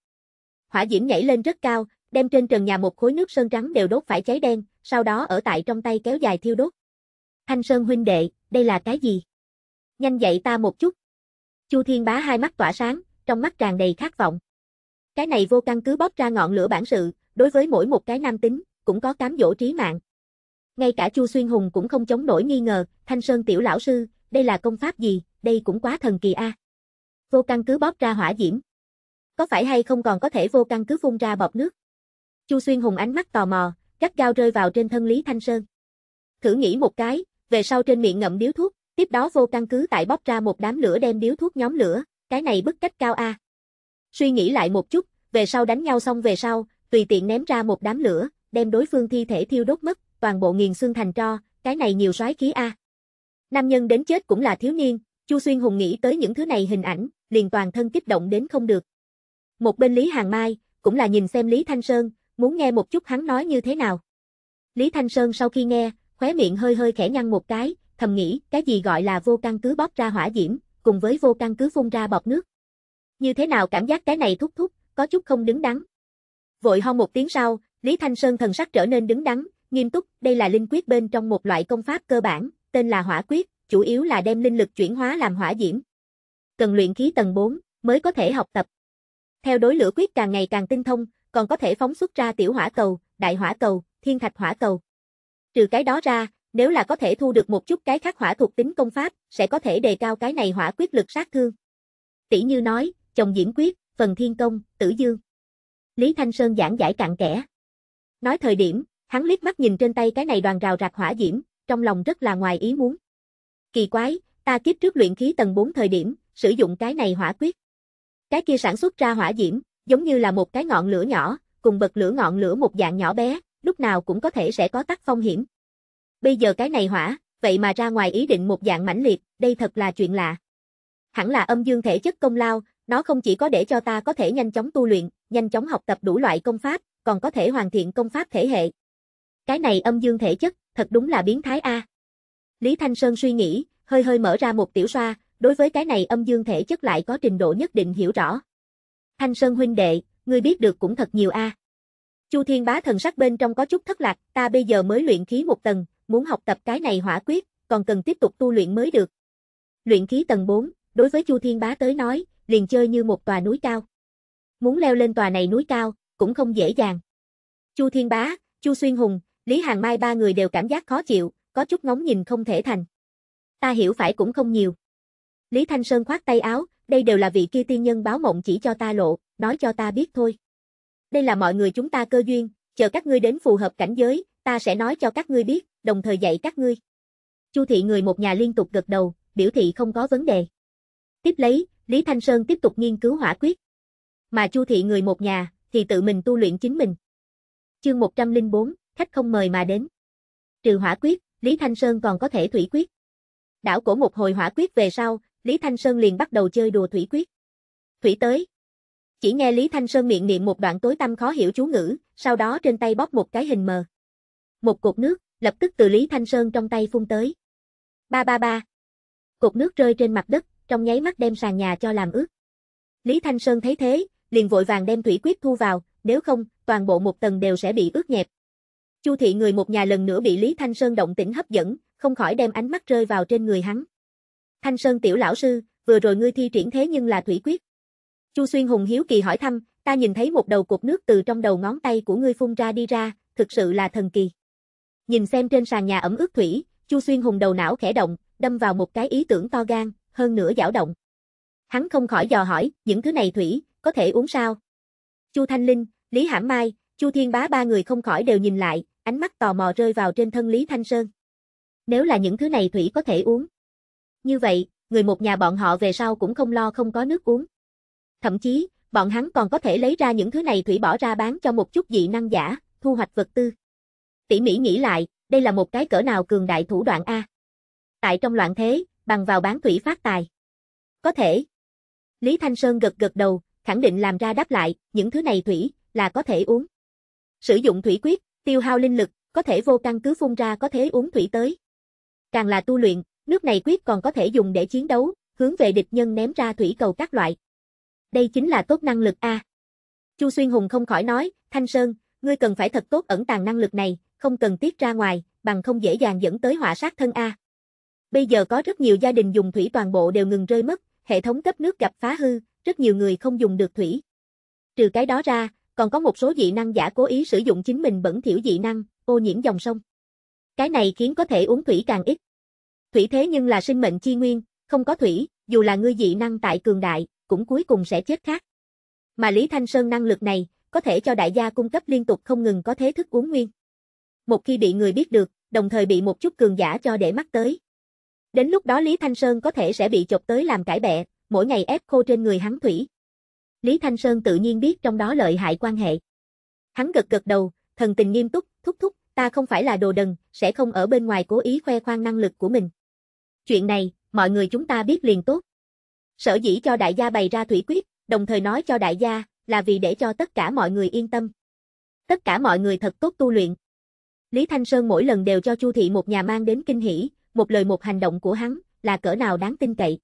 Hỏa diễm nhảy lên rất cao, đem trên trần nhà một khối nước sơn trắng đều đốt phải cháy đen, sau đó ở tại trong tay kéo dài thiêu đốt. Thanh Sơn huynh đệ, đây là cái gì? Nhanh dậy ta một chút. Chu Thiên Bá hai mắt tỏa sáng, trong mắt tràn đầy khát vọng. Cái này vô căn cứ bóp ra ngọn lửa bản sự, đối với mỗi một cái nam tính, cũng có cám dỗ trí mạng. Ngay cả Chu Xuyên Hùng cũng không chống nổi nghi ngờ, Thanh Sơn tiểu lão sư, đây là công pháp gì, đây cũng quá thần kỳ a. Vô căn cứ bóp ra hỏa diễm. Có phải hay không còn có thể vô căn cứ phun ra bọt nước? Chu Xuyên Hùng ánh mắt tò mò, gắt gao rơi vào trên thân Lý Thanh Sơn. Thử nghĩ một cái, về sau trên miệng ngậm điếu thuốc, tiếp đó vô căn cứ tại bóp ra một đám lửa đem điếu thuốc nhóm lửa, cái này bức cách cao a. Suy nghĩ lại một chút, về sau đánh nhau xong về sau, tùy tiện ném ra một đám lửa, đem đối phương thi thể thiêu đốt mất, toàn bộ nghiền xương thành tro, cái này nhiều soái khí a. Nam nhân đến chết cũng là thiếu niên, Chu Xuyên Hùng nghĩ tới những thứ này hình ảnh, liền toàn thân kích động đến không được. Một bên Lý Hàng Mai, cũng là nhìn xem Lý Thanh Sơn, muốn nghe một chút hắn nói như thế nào. Lý Thanh Sơn sau khi nghe, khóe miệng hơi hơi khẽ nhăn một cái, thầm nghĩ, cái gì gọi là vô căn cứ bóp ra hỏa diễm, cùng với vô căn cứ phun ra bọt nước. Như thế nào cảm giác cái này thúc thúc, có chút không đứng đắn. Vội ho một tiếng sau, Lý Thanh Sơn thần sắc trở nên đứng đắn, nghiêm túc, đây là linh quyết bên trong một loại công pháp cơ bản, tên là hỏa quyết, chủ yếu là đem linh lực chuyển hóa làm hỏa diễm. Cần luyện khí tầng 4 mới có thể học tập. Theo đối lửa quyết càng ngày càng tinh thông, còn có thể phóng xuất ra tiểu hỏa cầu, đại hỏa cầu, thiên thạch hỏa cầu. Trừ cái đó ra, nếu là có thể thu được một chút cái khác hỏa thuộc tính công pháp, sẽ có thể đề cao cái này hỏa quyết lực sát thương. Tỷ như nói, chồng diễm quyết, phần thiên công, tử dương. Lý Thanh Sơn giảng giải cạn kẽ. Nói thời điểm, hắn liếc mắt nhìn trên tay cái này đoàn rào rạc hỏa diễm, trong lòng rất là ngoài ý muốn. Kỳ quái, ta kiếp trước luyện khí tầng 4 thời điểm, sử dụng cái này hỏa quyết. Cái kia sản xuất ra hỏa diễm, giống như là một cái ngọn lửa nhỏ, cùng bật lửa ngọn lửa một dạng nhỏ bé, lúc nào cũng có thể sẽ có tác phong hiểm. Bây giờ cái này hỏa, vậy mà ra ngoài ý định một dạng mãnh liệt, đây thật là chuyện lạ. Hẳn là âm dương thể chất công lao, nó không chỉ có để cho ta có thể nhanh chóng tu luyện, nhanh chóng học tập đủ loại công pháp, còn có thể hoàn thiện công pháp thể hệ. Cái này âm dương thể chất, thật đúng là biến thái a. Lý Thanh Sơn suy nghĩ, hơi hơi mở ra một tiểu xoa, đối với cái này âm dương thể chất lại có trình độ nhất định hiểu rõ. Thanh Sơn huynh đệ, ngươi biết được cũng thật nhiều a. À. Chu Thiên Bá thần sắc bên trong có chút thất lạc, ta bây giờ mới luyện khí một tầng, muốn học tập cái này hỏa quyết, còn cần tiếp tục tu luyện mới được. Luyện khí tầng 4, đối với Chu Thiên Bá tới nói, liền chơi như một tòa núi cao. Muốn leo lên tòa này núi cao, cũng không dễ dàng. Chu Thiên Bá, Chu Xuyên Hùng, Lý Hàng Mai ba người đều cảm giác khó chịu, có chút ngóng nhìn không thể thành. Ta hiểu phải cũng không nhiều. Lý Thanh Sơn khoát tay áo, đây đều là vị kia tiên nhân báo mộng chỉ cho ta lộ, nói cho ta biết thôi. Đây là mọi người chúng ta cơ duyên, chờ các ngươi đến phù hợp cảnh giới, ta sẽ nói cho các ngươi biết, đồng thời dạy các ngươi. Chu thị người một nhà liên tục gật đầu, biểu thị không có vấn đề. Tiếp lấy, Lý Thanh Sơn tiếp tục nghiên cứu hỏa quyết. Mà Chu thị người một nhà thì tự mình tu luyện chính mình. Chương 104, khách không mời mà đến. Trừ hỏa quyết, Lý Thanh Sơn còn có thể thủy quyết. Đảo cổ một hồi hỏa quyết về sau, Lý Thanh Sơn liền bắt đầu chơi đùa thủy quyết. Thủy tới, chỉ nghe Lý Thanh Sơn miệng niệm một đoạn tối tăm khó hiểu chú ngữ, sau đó trên tay bóp một cái hình mờ. Một cục nước, lập tức từ Lý Thanh Sơn trong tay phun tới. Ba ba ba. cục nước rơi trên mặt đất, trong nháy mắt đem sàn nhà cho làm ướt. Lý Thanh Sơn thấy thế, liền vội vàng đem thủy quyết thu vào, nếu không, toàn bộ một tầng đều sẽ bị ướt nhẹp. Chu thị người một nhà lần nữa bị Lý Thanh Sơn động tĩnh hấp dẫn, không khỏi đem ánh mắt rơi vào trên người hắn. Thanh Sơn tiểu lão sư, vừa rồi ngươi thi triển thế nhưng là thủy quyết, Chu Xuyên Hùng hiếu kỳ hỏi thăm, ta nhìn thấy một đầu cột nước từ trong đầu ngón tay của ngươi phun ra đi ra, thực sự là thần kỳ. Nhìn xem trên sàn nhà ẩm ướt thủy, Chu Xuyên Hùng đầu não khẽ động, đâm vào một cái ý tưởng to gan, hơn nữa dảo động. Hắn không khỏi dò hỏi, những thứ này thủy, có thể uống sao? Chu Thanh Linh, Lý Hãm Mai, Chu Thiên Bá ba người không khỏi đều nhìn lại, ánh mắt tò mò rơi vào trên thân Lý Thanh Sơn. Nếu là những thứ này thủy có thể uống. Như vậy, người một nhà bọn họ về sau cũng không lo không có nước uống. Thậm chí, bọn hắn còn có thể lấy ra những thứ này thủy bỏ ra bán cho một chút dị năng giả, thu hoạch vật tư. Tỷ Mỹ nghĩ lại, đây là một cái cỡ nào cường đại thủ đoạn A. Tại trong loạn thế, bằng vào bán thủy phát tài. Có thể. Lý Thanh Sơn gật gật đầu, khẳng định làm ra đáp lại, những thứ này thủy, là có thể uống. Sử dụng thủy quyết, tiêu hao linh lực, có thể vô căn cứ phun ra có thể uống thủy tới. Càng là tu luyện, nước này quyết còn có thể dùng để chiến đấu, hướng về địch nhân ném ra thủy cầu các loại đây chính là tốt năng lực a. Chu Xuyên Hùng không khỏi nói, Thanh Sơn, ngươi cần phải thật tốt ẩn tàng năng lực này, không cần tiết ra ngoài, bằng không dễ dàng dẫn tới hỏa sát thân a. Bây giờ có rất nhiều gia đình dùng thủy toàn bộ đều ngừng rơi mất, hệ thống cấp nước gặp phá hư, rất nhiều người không dùng được thủy. Trừ cái đó ra, còn có một số dị năng giả cố ý sử dụng chính mình bẩn thiểu dị năng, ô nhiễm dòng sông. Cái này khiến có thể uống thủy càng ít. Thủy thế nhưng là sinh mệnh chi nguyên, không có thủy, dù là ngươi dị năng tại cường đại, cũng cuối cùng sẽ chết khác. Mà Lý Thanh Sơn năng lực này, có thể cho đại gia cung cấp liên tục không ngừng có thế thức uống nguyên. Một khi bị người biết được, đồng thời bị một chút cường giả cho để mắt tới. Đến lúc đó Lý Thanh Sơn có thể sẽ bị chọc tới làm cải bẹ, mỗi ngày ép khô trên người hắn thủy. Lý Thanh Sơn tự nhiên biết trong đó lợi hại quan hệ. Hắn gật gật đầu, thần tình nghiêm túc, thúc thúc, ta không phải là đồ đần, sẽ không ở bên ngoài cố ý khoe khoang năng lực của mình. Chuyện này, mọi người chúng ta biết liền tốt. Sở dĩ cho đại gia bày ra thủy quyết, đồng thời nói cho đại gia, là vì để cho tất cả mọi người yên tâm. Tất cả mọi người thật tốt tu luyện. Lý Thanh Sơn mỗi lần đều cho Chu Thị một nhà mang đến kinh hỉ, một lời một hành động của hắn, là cỡ nào đáng tin cậy.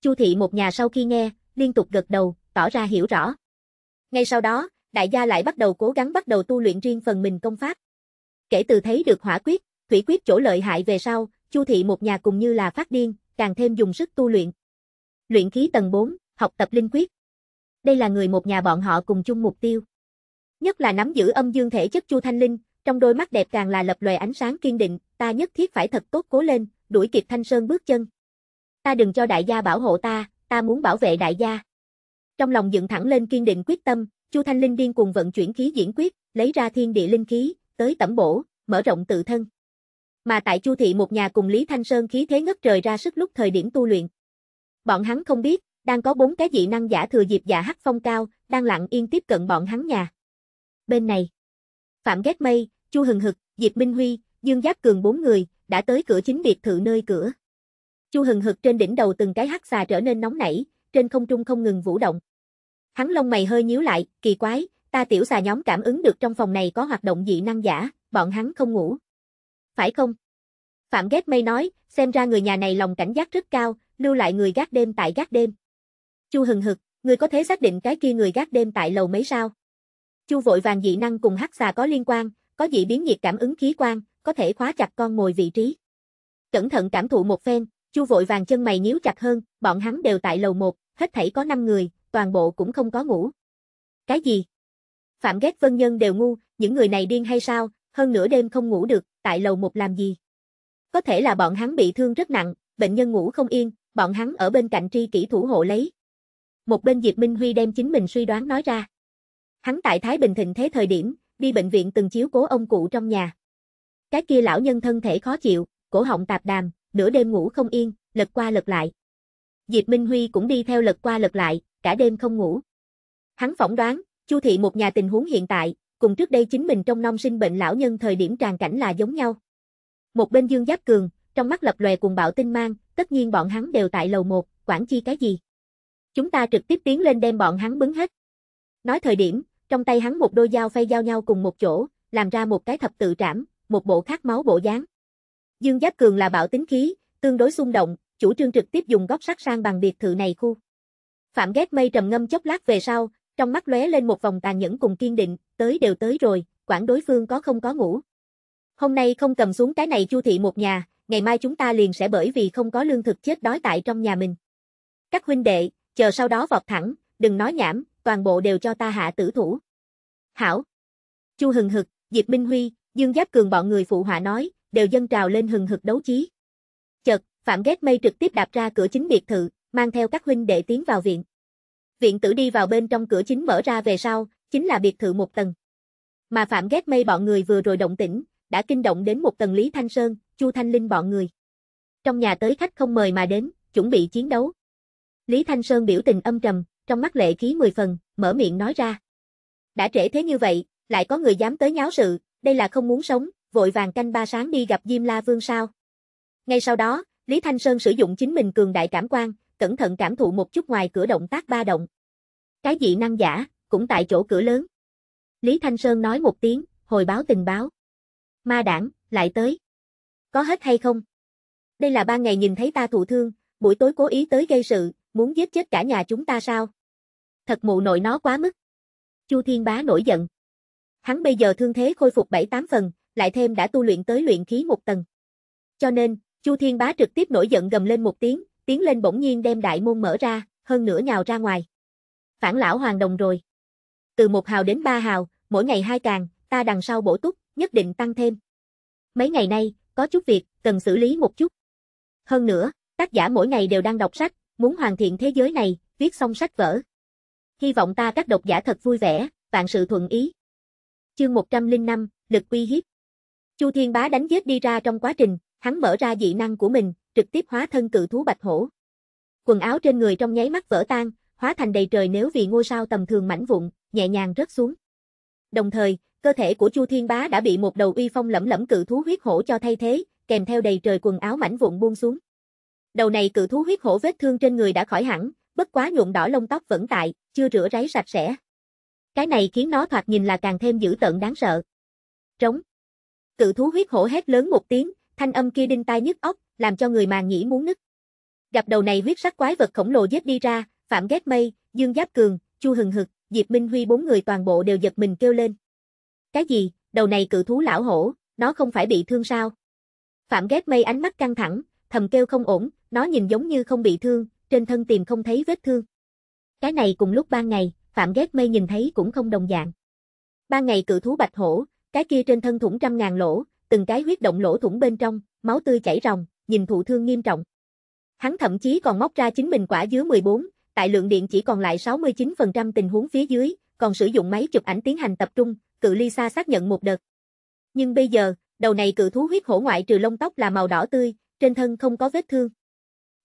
Chu Thị một nhà sau khi nghe, liên tục gật đầu, tỏ ra hiểu rõ. Ngay sau đó, đại gia lại bắt đầu cố gắng bắt đầu tu luyện riêng phần mình công pháp. Kể từ thấy được hỏa quyết, thủy quyết chỗ lợi hại về sau, Chu Thị một nhà cùng như là phát điên, càng thêm dùng sức tu luyện. Luyện khí tầng 4, học tập linh quyết. Đây là người một nhà bọn họ cùng chung mục tiêu. Nhất là nắm giữ âm dương thể chất Chu Thanh Linh, trong đôi mắt đẹp càng là lập lòe ánh sáng kiên định, ta nhất thiết phải thật tốt cố lên, đuổi kịp Thanh Sơn bước chân. Ta đừng cho đại gia bảo hộ ta, ta muốn bảo vệ đại gia. Trong lòng dựng thẳng lên kiên định quyết tâm, Chu Thanh Linh điên cuồng vận chuyển khí diễn quyết, lấy ra thiên địa linh khí, tới tẩm bổ, mở rộng tự thân. Mà tại Chu thị một nhà cùng Lý Thanh Sơn khí thế ngất trời ra sức lúc thời điểm tu luyện. Bọn hắn không biết, đang có bốn cái dị năng giả thừa dịp dạ hắc phong cao, đang lặng yên tiếp cận bọn hắn nhà. Bên này, Phạm Ghét Mây, Chu Hừng Hực, Diệp Minh Huy, Dương giác Cường bốn người, đã tới cửa chính biệt thự nơi cửa. Chu Hừng Hực trên đỉnh đầu từng cái hắc xà trở nên nóng nảy, trên không trung không ngừng vũ động. Hắn lông mày hơi nhíu lại, kỳ quái, ta tiểu xà nhóm cảm ứng được trong phòng này có hoạt động dị năng giả, bọn hắn không ngủ. Phải không? Phạm Ghét Mây nói, xem ra người nhà này lòng cảnh giác rất cao, lưu lại người gác đêm tại gác đêm. Chu hừng hực, người có thể xác định cái kia người gác đêm tại lầu mấy sao? Chu vội vàng dị năng cùng hắc xà có liên quan, có dị biến nhiệt cảm ứng khí quan, có thể khóa chặt con mồi vị trí. Cẩn thận cảm thụ một phen, Chu vội vàng chân mày nhíu chặt hơn, bọn hắn đều tại lầu một, hết thảy có 5 người, toàn bộ cũng không có ngủ. Cái gì? Phạm ghét vân nhân đều ngu, những người này điên hay sao, hơn nửa đêm không ngủ được, tại lầu một làm gì? Có thể là bọn hắn bị thương rất nặng, bệnh nhân ngủ không yên, bọn hắn ở bên cạnh tri kỷ thủ hộ lấy. Một bên Diệp Minh Huy đem chính mình suy đoán nói ra. Hắn tại Thái Bình Thịnh thế thời điểm, đi bệnh viện từng chiếu cố ông cụ trong nhà. Cái kia lão nhân thân thể khó chịu, cổ họng tạp đàm, nửa đêm ngủ không yên, lật qua lật lại. Diệp Minh Huy cũng đi theo lật qua lật lại, cả đêm không ngủ. Hắn phỏng đoán, Chu thị một nhà tình huống hiện tại, cùng trước đây chính mình trong nông sinh bệnh lão nhân thời điểm tràn cảnh là giống nhau. Một bên Dương Giáp Cường, trong mắt lập lòe cùng bạo tinh mang, tất nhiên bọn hắn đều tại lầu một, quản chi cái gì. Chúng ta trực tiếp tiến lên đem bọn hắn bứng hết. Nói thời điểm, trong tay hắn một đôi dao phay giao nhau cùng một chỗ, làm ra một cái thập tự trảm, một bộ khát máu bộ dáng. Dương Giáp Cường là bạo tính khí, tương đối xung động, chủ trương trực tiếp dùng góc sắt sang bằng biệt thự này khu. Phạm ghét mây trầm ngâm chốc lát về sau, trong mắt lóe lên một vòng tàn nhẫn cùng kiên định, tới đều tới rồi, quản đối phương có không có ngủ. Hôm nay không cầm xuống cái này chu thị một nhà, ngày mai chúng ta liền sẽ bởi vì không có lương thực chết đói tại trong nhà mình. Các huynh đệ, chờ sau đó vọt thẳng, đừng nói nhảm, toàn bộ đều cho ta hạ tử thủ. Hảo. Chu hừng hực, Diệp Minh Huy, Dương Giáp Cường bọn người phụ họa nói, đều dân trào lên hừng hực đấu chí. Chợt, Phạm Ghét Mây trực tiếp đạp ra cửa chính biệt thự, mang theo các huynh đệ tiến vào viện. Viện tử đi vào bên trong cửa chính mở ra về sau, chính là biệt thự một tầng. Mà Phạm Ghét Mây bọn người vừa rồi động tĩnh, đã kinh động đến một tầng Lý Thanh Sơn, Chu Thanh Linh bọn người. Trong nhà tới khách không mời mà đến, chuẩn bị chiến đấu. Lý Thanh Sơn biểu tình âm trầm, trong mắt lệ khí mười phần, mở miệng nói ra. Đã trễ thế như vậy, lại có người dám tới nháo sự, đây là không muốn sống, vội vàng canh ba sáng đi gặp Diêm La Vương sao. Ngay sau đó, Lý Thanh Sơn sử dụng chính mình cường đại cảm quan, cẩn thận cảm thụ một chút ngoài cửa động tác ba động. Cái dị năng giả, cũng tại chỗ cửa lớn. Lý Thanh Sơn nói một tiếng, hồi báo tình báo. Ma đảng, lại tới có hết hay không? Đây là ba ngày nhìn thấy ta thụ thương, buổi tối cố ý tới gây sự, muốn giết chết cả nhà chúng ta sao? Thật mụ nội nó quá mức. Chu Thiên Bá nổi giận. Hắn bây giờ thương thế khôi phục 7-8 phần, lại thêm đã tu luyện tới luyện khí một tầng. Cho nên, Chu Thiên Bá trực tiếp nổi giận gầm lên một tiếng, tiếng lên bỗng nhiên đem đại môn mở ra, hơn nửa nhào ra ngoài. Phản lão hoàng đồng rồi. Từ một hào đến ba hào, mỗi ngày hai càng, ta đằng sau bổ túc, nhất định tăng thêm. Mấy ngày nay, có chút việc, cần xử lý một chút. Hơn nữa, tác giả mỗi ngày đều đang đọc sách, muốn hoàn thiện thế giới này, viết xong sách vở. Hy vọng ta các độc giả thật vui vẻ, vạn sự thuận ý. Chương 105, lực uy hiếp. Chu Thiên Bá đánh giết đi ra trong quá trình, hắn mở ra dị năng của mình, trực tiếp hóa thân cự thú bạch hổ. Quần áo trên người trong nháy mắt vỡ tan, hóa thành đầy trời nếu vì ngôi sao tầm thường mảnh vụn, nhẹ nhàng rớt xuống. Đồng thời, Cơ thể của Chu Thiên Bá đã bị một đầu uy phong lẫm lẫm cự thú huyết hổ cho thay thế, kèm theo đầy trời quần áo mảnh vụn buông xuống. Đầu này cự thú huyết hổ vết thương trên người đã khỏi hẳn, bất quá nhuộm đỏ lông tóc vẫn tại, chưa rửa ráy sạch sẽ. Cái này khiến nó thoạt nhìn là càng thêm dữ tợn đáng sợ. Trống. Cự thú huyết hổ hét lớn một tiếng, thanh âm kia đinh tai nhức óc, làm cho người màng nhĩ muốn nứt. Gặp đầu này huyết sắc quái vật khổng lồ giết đi ra, Phạm Ghét Mây, Dương Giáp Cường, Chu Hừng Hực, Diệp Minh Huy bốn người toàn bộ đều giật mình kêu lên. Cái gì, đầu này cự thú lão hổ, nó không phải bị thương sao? Phạm ghét mây ánh mắt căng thẳng, thầm kêu không ổn, nó nhìn giống như không bị thương, trên thân tìm không thấy vết thương. Cái này cùng lúc ban ngày, Phạm ghét mây nhìn thấy cũng không đồng dạng. Ban ngày cự thú bạch hổ, cái kia trên thân thủng trăm ngàn lỗ, từng cái huyết động lỗ thủng bên trong, máu tươi chảy ròng, nhìn thụ thương nghiêm trọng. Hắn thậm chí còn móc ra chính mình quả dứa 14, tại lượng điện chỉ còn lại 69% tình huống phía dưới, còn sử dụng máy chụp ảnh tiến hành tập trung, cự ly xa xác nhận một đợt. Nhưng bây giờ, đầu này cự thú huyết hổ ngoại trừ lông tóc là màu đỏ tươi, trên thân không có vết thương.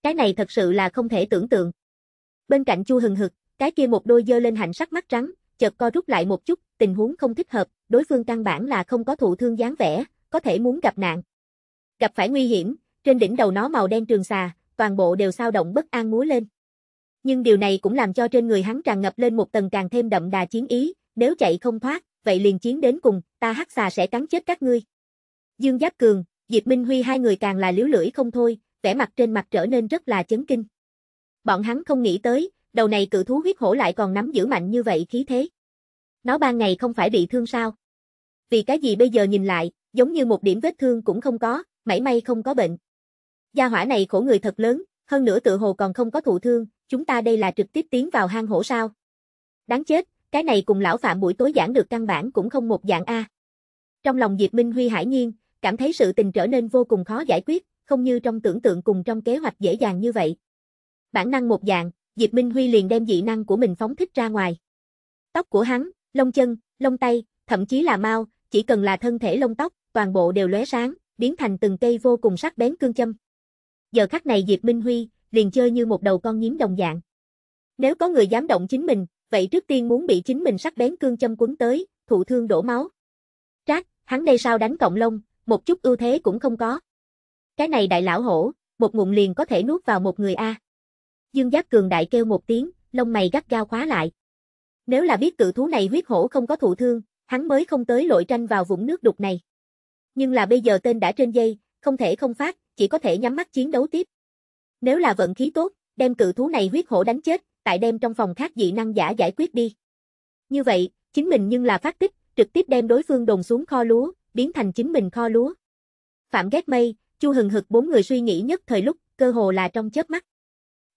Cái này thật sự là không thể tưởng tượng. Bên cạnh Chu hừng hực, cái kia một đôi dơ lên hạnh sắc mắt trắng, chợt co rút lại một chút, tình huống không thích hợp, đối phương căn bản là không có thụ thương dáng vẻ, có thể muốn gặp nạn. Gặp phải nguy hiểm, trên đỉnh đầu nó màu đen trường xà, toàn bộ đều sao động bất an múa lên. Nhưng điều này cũng làm cho trên người hắn tràn ngập lên một tầng càng thêm đậm đà chiến ý, nếu chạy không thoát, vậy liền chiến đến cùng, ta hắc xà sẽ cắn chết các ngươi. Dương Giáp Cường, Diệp Minh Huy hai người càng là liếu lưỡi không thôi, vẻ mặt trên mặt trở nên rất là chấn kinh. Bọn hắn không nghĩ tới, đầu này cự thú huyết hổ lại còn nắm giữ mạnh như vậy khí thế. Nó ba ngày không phải bị thương sao? Vì cái gì bây giờ nhìn lại, giống như một điểm vết thương cũng không có, mảy may không có bệnh. Gia hỏa này khổ người thật lớn, hơn nữa tự hồ còn không có thụ thương, chúng ta đây là trực tiếp tiến vào hang hổ sao? Đáng chết, cái này cùng lão Phạm buổi tối giảng được căn bản cũng không một dạng A. Trong lòng Diệp Minh Huy hải nhiên, cảm thấy sự tình trở nên vô cùng khó giải quyết, không như trong tưởng tượng cùng trong kế hoạch dễ dàng như vậy. Bản năng một dạng, Diệp Minh Huy liền đem dị năng của mình phóng thích ra ngoài. Tóc của hắn, lông chân, lông tay, thậm chí là mau, chỉ cần là thân thể lông tóc, toàn bộ đều lóe sáng, biến thành từng cây vô cùng sắc bén cương châm. Giờ khắc này Diệp Minh Huy liền chơi như một đầu con nhím đồng dạng. Nếu có người dám động chính mình, vậy trước tiên muốn bị chính mình sắc bén cương châm quấn tới, thụ thương đổ máu. Trác, hắn đây sao đánh cộng lông, một chút ưu thế cũng không có. Cái này đại lão hổ, một ngụm liền có thể nuốt vào một người A. Dương Giác Cường đại kêu một tiếng, lông mày gắt gao khóa lại. Nếu là biết cự thú này huyết hổ không có thụ thương, hắn mới không tới lội tranh vào vũng nước đục này. Nhưng là bây giờ tên đã trên dây, không thể không phát, chỉ có thể nhắm mắt chiến đấu tiếp. Nếu là vận khí tốt, đem cự thú này huyết hổ đánh chết, tại đem trong phòng khác dị năng giả giải quyết đi. Như vậy, chính mình nhưng là phát tích, trực tiếp đem đối phương đồn xuống kho lúa, biến thành chính mình kho lúa. Phạm ghét mây, Chu hừng hực bốn người suy nghĩ nhất thời lúc, cơ hồ là trong chớp mắt.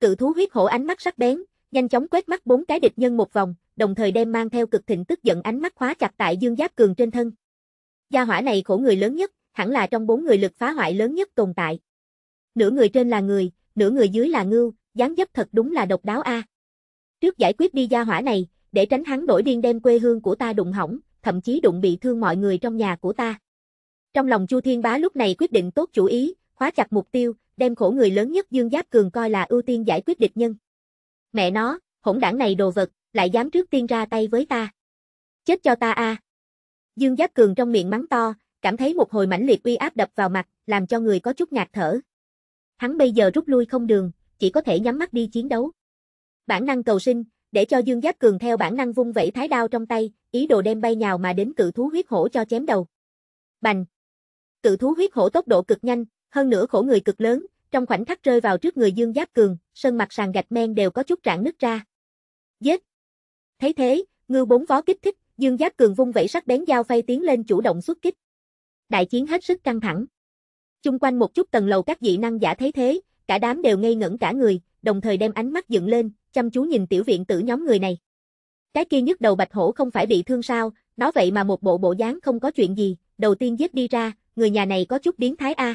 Cự thú huyết hổ ánh mắt sắc bén, nhanh chóng quét mắt bốn cái địch nhân một vòng, đồng thời đem mang theo cực thịnh tức giận ánh mắt khóa chặt tại Dương Giáp Cường trên thân. Gia hỏa này khổ người lớn nhất, hẳn là trong bốn người lực phá hoại lớn nhất tồn tại. Nửa người trên là người, nửa người dưới là ngưu, dáng dấp thật đúng là độc đáo a. À. Trước giải quyết đi gia hỏa này, để tránh hắn nổi điên đem quê hương của ta đụng hỏng, thậm chí đụng bị thương mọi người trong nhà của ta. Trong lòng Chu Thiên Bá lúc này quyết định tốt chủ ý, khóa chặt mục tiêu, đem khổ người lớn nhất Dương Giáp Cường coi là ưu tiên giải quyết địch nhân. Mẹ nó, hỗn đảng này đồ vật, lại dám trước tiên ra tay với ta. Chết cho ta a. Dương Giáp Cường trong miệng mắng to, cảm thấy một hồi mãnh liệt uy áp đập vào mặt, làm cho người có chút ngạt thở. Hắn bây giờ rút lui không đường, chỉ có thể nhắm mắt đi chiến đấu bản năng cầu sinh, để cho Dương giác Cường theo bản năng vung vẩy thái đao trong tay, ý đồ đem bay nhào mà đến cự thú huyết hổ cho chém đầu. Bành! Cự thú huyết hổ tốc độ cực nhanh, hơn nữa khổ người cực lớn, trong khoảnh khắc rơi vào trước người Dương giác Cường, sân mặt sàn gạch men đều có chút rạn nứt ra. Giết! Thấy thế, ngư bốn vó kích thích, Dương giác Cường vung vẩy sắc bén dao phay tiến lên chủ động xuất kích. Đại chiến hết sức căng thẳng. Chung quanh một chút tầng lầu các dị năng giả thấy thế, cả đám đều ngây ngẩn cả người, đồng thời đem ánh mắt dựng lên, chăm chú nhìn tiểu viện tử nhóm người này. Cái kia nhất đầu bạch hổ không phải bị thương sao, nó vậy mà một bộ bộ dáng không có chuyện gì, đầu tiên giết đi ra, người nhà này có chút biến thái a.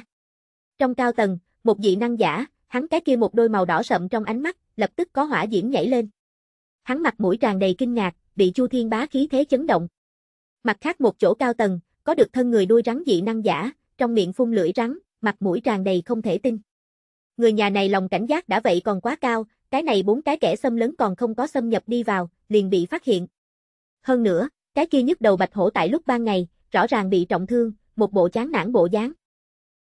Trong cao tầng, một dị năng giả, hắn cái kia một đôi màu đỏ sậm trong ánh mắt, lập tức có hỏa diễm nhảy lên. Hắn mặt mũi tràn đầy kinh ngạc, bị Chu Thiên Bá khí thế chấn động. Mặt khác một chỗ cao tầng, có được thân người đuôi rắn dị năng giả, trong miệng phun lưỡi rắn, mặt mũi tràn đầy không thể tin người nhà này lòng cảnh giác đã vậy còn quá cao, cái này bốn cái kẻ xâm lấn còn không có xâm nhập đi vào, liền bị phát hiện. Hơn nữa, cái kia nhức đầu bạch hổ tại lúc ban ngày, rõ ràng bị trọng thương, một bộ chán nản bộ dáng.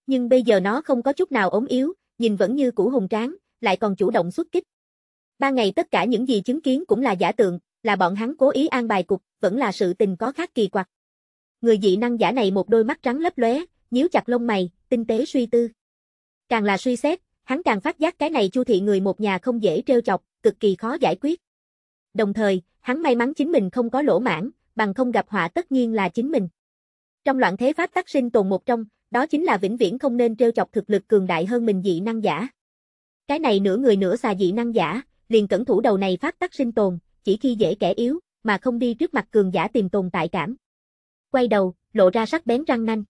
Nhưng bây giờ nó không có chút nào ốm yếu, nhìn vẫn như cũ hùng tráng, lại còn chủ động xuất kích. Ban ngày tất cả những gì chứng kiến cũng là giả tượng, là bọn hắn cố ý an bài cục, vẫn là sự tình có khác kỳ quặc. Người dị năng giả này một đôi mắt trắng lấp lóe, nhíu chặt lông mày, tinh tế suy tư. Càng là suy xét, hắn càng phát giác cái này Chu thị người một nhà không dễ trêu chọc, cực kỳ khó giải quyết. Đồng thời, hắn may mắn chính mình không có lỗ mãn, bằng không gặp họa tất nhiên là chính mình. Trong loạn thế pháp tác sinh tồn một trong, đó chính là vĩnh viễn không nên trêu chọc thực lực cường đại hơn mình dị năng giả. Cái này nửa người nửa xà dị năng giả, liền cẩn thủ đầu này pháp tác sinh tồn, chỉ khi dễ kẻ yếu, mà không đi trước mặt cường giả tìm tồn tại cảm. Quay đầu, lộ ra sắc bén răng nanh.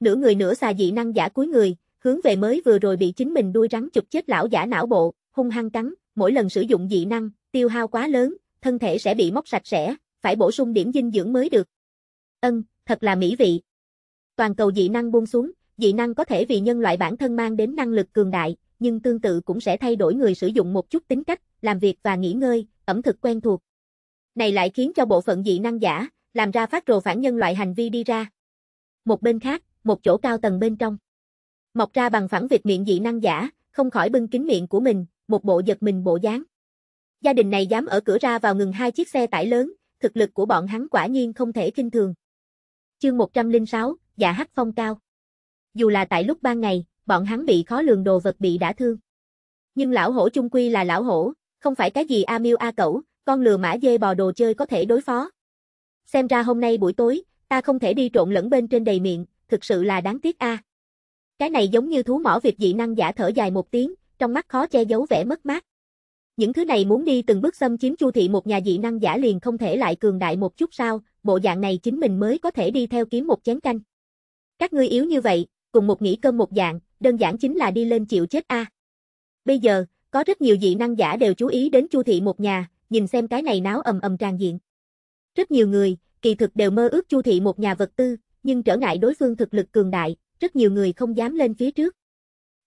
Nửa người nửa xà dị năng giả cuối người, hướng về mới vừa rồi bị chính mình đuôi rắn chụp chết lão giả não bộ, hung hăng cắn, mỗi lần sử dụng dị năng, tiêu hao quá lớn, thân thể sẽ bị móc sạch sẽ, phải bổ sung điểm dinh dưỡng mới được. Ân, thật là mỹ vị. Toàn cầu dị năng buông xuống, dị năng có thể vì nhân loại bản thân mang đến năng lực cường đại, nhưng tương tự cũng sẽ thay đổi người sử dụng một chút tính cách, làm việc và nghỉ ngơi, ẩm thực quen thuộc. Này lại khiến cho bộ phận dị năng giả, làm ra phát rồ phản nhân loại hành vi đi ra. Một bên khác, một chỗ cao tầng bên trong mọc ra bằng phẳng vịt miệng dị năng giả, không khỏi bưng kính miệng của mình, một bộ giật mình bộ dáng. Gia đình này dám ở cửa ra vào ngừng hai chiếc xe tải lớn, thực lực của bọn hắn quả nhiên không thể kinh thường. Chương 106, Dạ Hắc Phong Cao Dù là tại lúc ban ngày, bọn hắn bị khó lường đồ vật bị đã thương. Nhưng lão hổ chung quy là lão hổ, không phải cái gì A Miêu A Cẩu, con lừa mã dê bò đồ chơi có thể đối phó. Xem ra hôm nay buổi tối, ta không thể đi trộn lẫn bên trên đầy miệng, thực sự là đáng tiếc a. À. Cái này giống như thú mỏ việc dị năng giả thở dài một tiếng, trong mắt khó che giấu vẻ mất mát. Những thứ này muốn đi từng bước xâm chiếm Chu thị một nhà dị năng giả liền không thể lại cường đại một chút sao, bộ dạng này chính mình mới có thể đi theo kiếm một chén canh. Các ngươi yếu như vậy, cùng một nghỉ cơm một dạng, đơn giản chính là đi lên chịu chết a. Bây giờ, có rất nhiều dị năng giả đều chú ý đến Chu thị một nhà, nhìn xem cái này náo ầm ầm tràn diện. Rất nhiều người, kỳ thực đều mơ ước Chu thị một nhà vật tư, nhưng trở ngại đối phương thực lực cường đại, rất nhiều người không dám lên phía trước.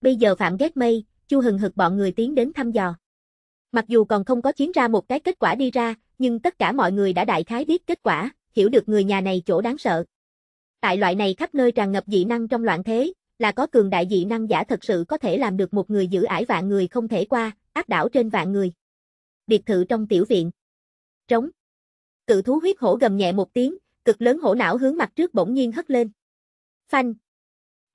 Bây giờ Phạm ghét mây, Chu hừng hực bọn người tiến đến thăm dò. Mặc dù còn không có chiến ra một cái kết quả đi ra, nhưng tất cả mọi người đã đại khái biết kết quả, hiểu được người nhà này chỗ đáng sợ. Tại loại này khắp nơi tràn ngập dị năng trong loạn thế, là có cường đại dị năng giả thật sự có thể làm được một người giữ ải vạn người không thể qua, áp đảo trên vạn người. Biệt thự trong tiểu viện. Trống. Cự thú huyết hổ gầm nhẹ một tiếng, cực lớn hổ não hướng mặt trước bỗng nhiên hất lên. Phanh,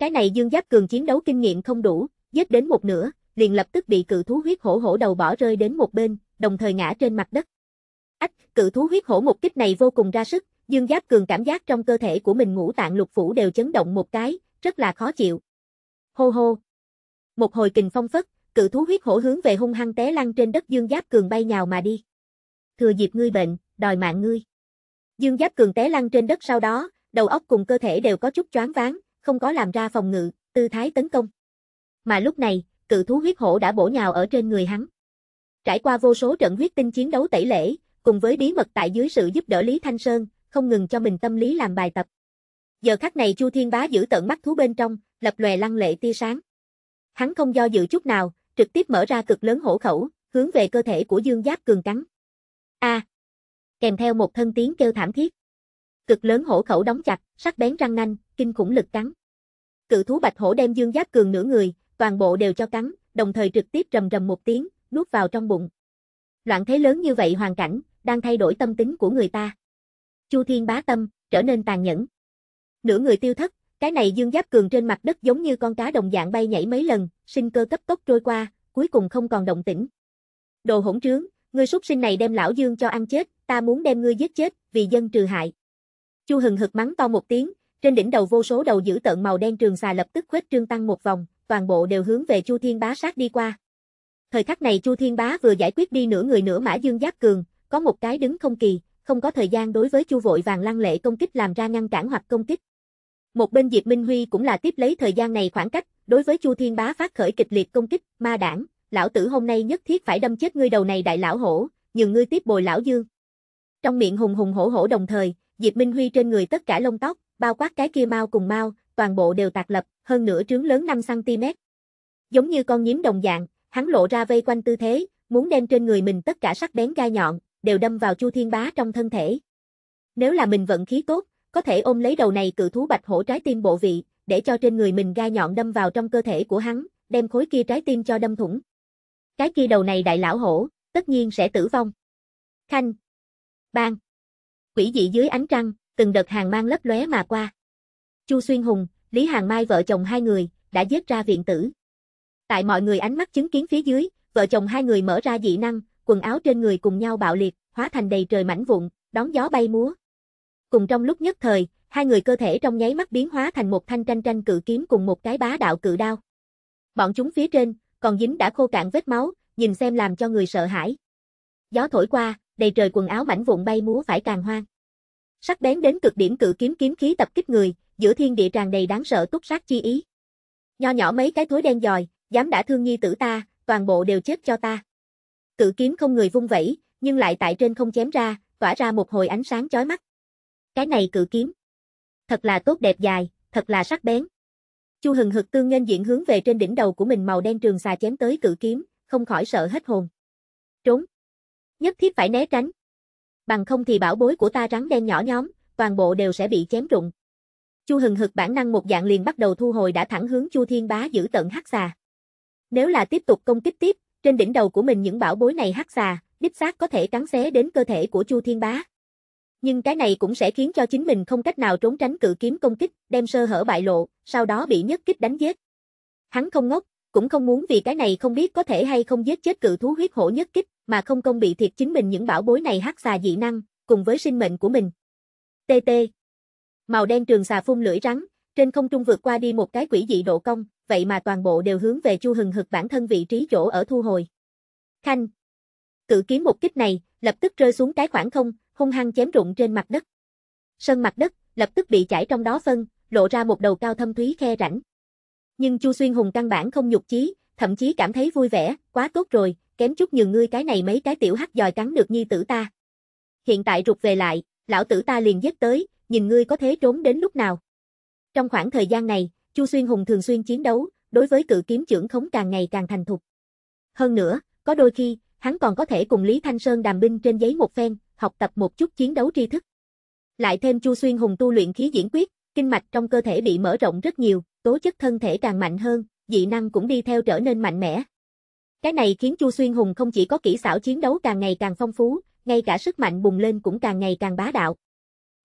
cái này dương giáp cường chiến đấu kinh nghiệm không đủ, giết đến một nửa, liền lập tức bị cự thú huyết hổ hổ đầu bỏ rơi đến một bên, đồng thời ngã trên mặt đất. Ách, cự thú huyết hổ một kích này vô cùng ra sức, dương giáp cường cảm giác trong cơ thể của mình ngũ tạng lục phủ đều chấn động một cái, rất là khó chịu. Hô hô. Một hồi kình phong phất, cự thú huyết hổ hướng về hung hăng té lăn trên đất dương giáp cường bay nhào mà đi. Thừa dịp ngươi bệnh, đòi mạng ngươi. Dương giáp cường té lăn trên đất sau đó, đầu óc cùng cơ thể đều có chút choáng váng, không có làm ra phòng ngự, tư thái tấn công. Mà lúc này, cự thú huyết hổ đã bổ nhào ở trên người hắn. Trải qua vô số trận huyết tinh chiến đấu tẩy lễ, cùng với bí mật tại dưới sự giúp đỡ Lý Thanh Sơn, không ngừng cho mình tâm lý làm bài tập. Giờ khắc này Chu Thiên Bá giữ tận mắt thú bên trong, lập lòe lăng lệ tia sáng. Hắn không do dự chút nào, trực tiếp mở ra cực lớn hổ khẩu, hướng về cơ thể của Dương Giáp cường cắn. A! À, kèm theo một thân tiếng kêu thảm thiết. Cực lớn hổ khẩu đóng chặt, sắc bén răng nanh, kinh khủng lực cắn. Cự thú bạch hổ đem Dương Giáp Cường nửa người, toàn bộ đều cho cắn, đồng thời trực tiếp rầm rầm một tiếng, nuốt vào trong bụng. Loạn thế lớn như vậy hoàn cảnh, đang thay đổi tâm tính của người ta. Chu Thiên bá tâm, trở nên tàn nhẫn. Nửa người tiêu thất, cái này Dương Giáp Cường trên mặt đất giống như con cá đồng dạng bay nhảy mấy lần, sinh cơ cấp tốc trôi qua, cuối cùng không còn động tĩnh. Đồ hỗn trướng, ngươi súc sinh này đem lão Dương cho ăn chết, ta muốn đem ngươi giết chết, vì dân trừ hại. Chu Hừng hực mắng to một tiếng, trên đỉnh đầu vô số đầu dữ tợn màu đen trường xà lập tức khuếch trương tăng một vòng, toàn bộ đều hướng về Chu Thiên Bá sát đi qua. Thời khắc này Chu Thiên Bá vừa giải quyết đi nửa người nửa mã Dương Giáp Cường, có một cái đứng không kỳ, không có thời gian đối với Chu Vội Vàng lăng lệ công kích làm ra ngăn cản hoặc công kích. Một bên Diệp Minh Huy cũng là tiếp lấy thời gian này khoảng cách, đối với Chu Thiên Bá phát khởi kịch liệt công kích, ma đảng, lão tử hôm nay nhất thiết phải đâm chết ngươi đầu này đại lão hổ, nhường ngươi tiếp bồi lão dương. Trong miệng hùng hùng hổ hổ đồng thời, Diệp Minh Huy trên người tất cả lông tóc, bao quát cái kia mau cùng mau, toàn bộ đều tạc lập, hơn nửa trướng lớn 5cm. Giống như con nhím đồng dạng, hắn lộ ra vây quanh tư thế, muốn đem trên người mình tất cả sắc bén gai nhọn, đều đâm vào Chu Thiên Bá trong thân thể. Nếu là mình vận khí tốt, có thể ôm lấy đầu này cự thú bạch hổ trái tim bộ vị, để cho trên người mình gai nhọn đâm vào trong cơ thể của hắn, đem khối kia trái tim cho đâm thủng. Cái kia đầu này đại lão hổ, tất nhiên sẽ tử vong. Khanh. Bang. Quỷ dị dưới ánh trăng, từng đợt hàng mang lấp lóe mà qua. Chu Xuyên Hùng, Lý Hàng Mai vợ chồng hai người, đã giết ra viện tử. Tại mọi người ánh mắt chứng kiến phía dưới, vợ chồng hai người mở ra dị năng, quần áo trên người cùng nhau bạo liệt, hóa thành đầy trời mảnh vụn, đón gió bay múa. Cùng trong lúc nhất thời, hai người cơ thể trong nháy mắt biến hóa thành một thanh tranh tranh cự kiếm cùng một cái bá đạo cự đao. Bọn chúng phía trên, còn dính đã khô cạn vết máu, nhìn xem làm cho người sợ hãi. Gió thổi qua, đầy trời quần áo mảnh vụn bay múa phải càng hoang sắc bén đến cực điểm cự kiếm kiếm khí tập kích người, giữa thiên địa tràn đầy đáng sợ túc sát chi ý. Nho nhỏ mấy cái thối đen giòi, dám đã thương nhi tử ta, toàn bộ đều chết cho ta. Cự kiếm không người vung vẩy, nhưng lại tại trên không chém ra, tỏa ra một hồi ánh sáng chói mắt. Cái này cự kiếm, thật là tốt đẹp dài, thật là sắc bén. Chu Hừng Hực tương nên diện hướng về trên đỉnh đầu của mình màu đen trường xà chém tới cự kiếm, không khỏi sợ hết hồn. Trốn. Nhất thiết phải né tránh bằng không thì bảo bối của ta rắn đen nhỏ nhóm, toàn bộ đều sẽ bị chém rụng. Chu hừng hực bản năng một dạng liền bắt đầu thu hồi đã thẳng hướng Chu Thiên Bá giữ tận hắc xà. Nếu là tiếp tục công kích tiếp, trên đỉnh đầu của mình những bảo bối này hắc xà, đích xác có thể cắn xé đến cơ thể của Chu Thiên Bá. Nhưng cái này cũng sẽ khiến cho chính mình không cách nào trốn tránh cự kiếm công kích, đem sơ hở bại lộ, sau đó bị nhất kích đánh giết. Hắn không ngốc, cũng không muốn vì cái này không biết có thể hay không giết chết cự thú huyết hổ nhất kích, mà không công bị thiệt chính mình những bảo bối này hắc xà dị năng, cùng với sinh mệnh của mình. TT Màu đen trường xà phun lưỡi rắn, trên không trung vượt qua đi một cái quỷ dị độ công, vậy mà toàn bộ đều hướng về Chu Hừng Hực bản thân vị trí chỗ ở thu hồi. Khanh Cự kiếm một kích này, lập tức rơi xuống cái khoảng không, hung hăng chém rụng trên mặt đất. Sân mặt đất, lập tức bị chảy trong đó phân, lộ ra một đầu cao thâm thúy khe rảnh. Nhưng Chu Xuyên Hùng căn bản không nhục chí, thậm chí cảm thấy vui vẻ, quá tốt rồi, kém chút nhường ngươi cái này mấy cái tiểu hắc giòi cắn được nhi tử ta. Hiện tại rụt về lại, lão tử ta liền giết tới, nhìn ngươi có thế trốn đến lúc nào. Trong khoảng thời gian này, Chu Xuyên Hùng thường xuyên chiến đấu, đối với cự kiếm trưởng khống càng ngày càng thành thục. Hơn nữa, có đôi khi, hắn còn có thể cùng Lý Thanh Sơn đàm binh trên giấy một phen, học tập một chút chiến đấu tri thức. Lại thêm Chu Xuyên Hùng tu luyện khí diễn quyết, kinh mạch trong cơ thể bị mở rộng rất nhiều, tố chất thân thể càng mạnh hơn, dị năng cũng đi theo trở nên mạnh mẽ, cái này khiến Chu Xuyên Hùng không chỉ có kỹ xảo chiến đấu càng ngày càng phong phú, ngay cả sức mạnh bùng lên cũng càng ngày càng bá đạo.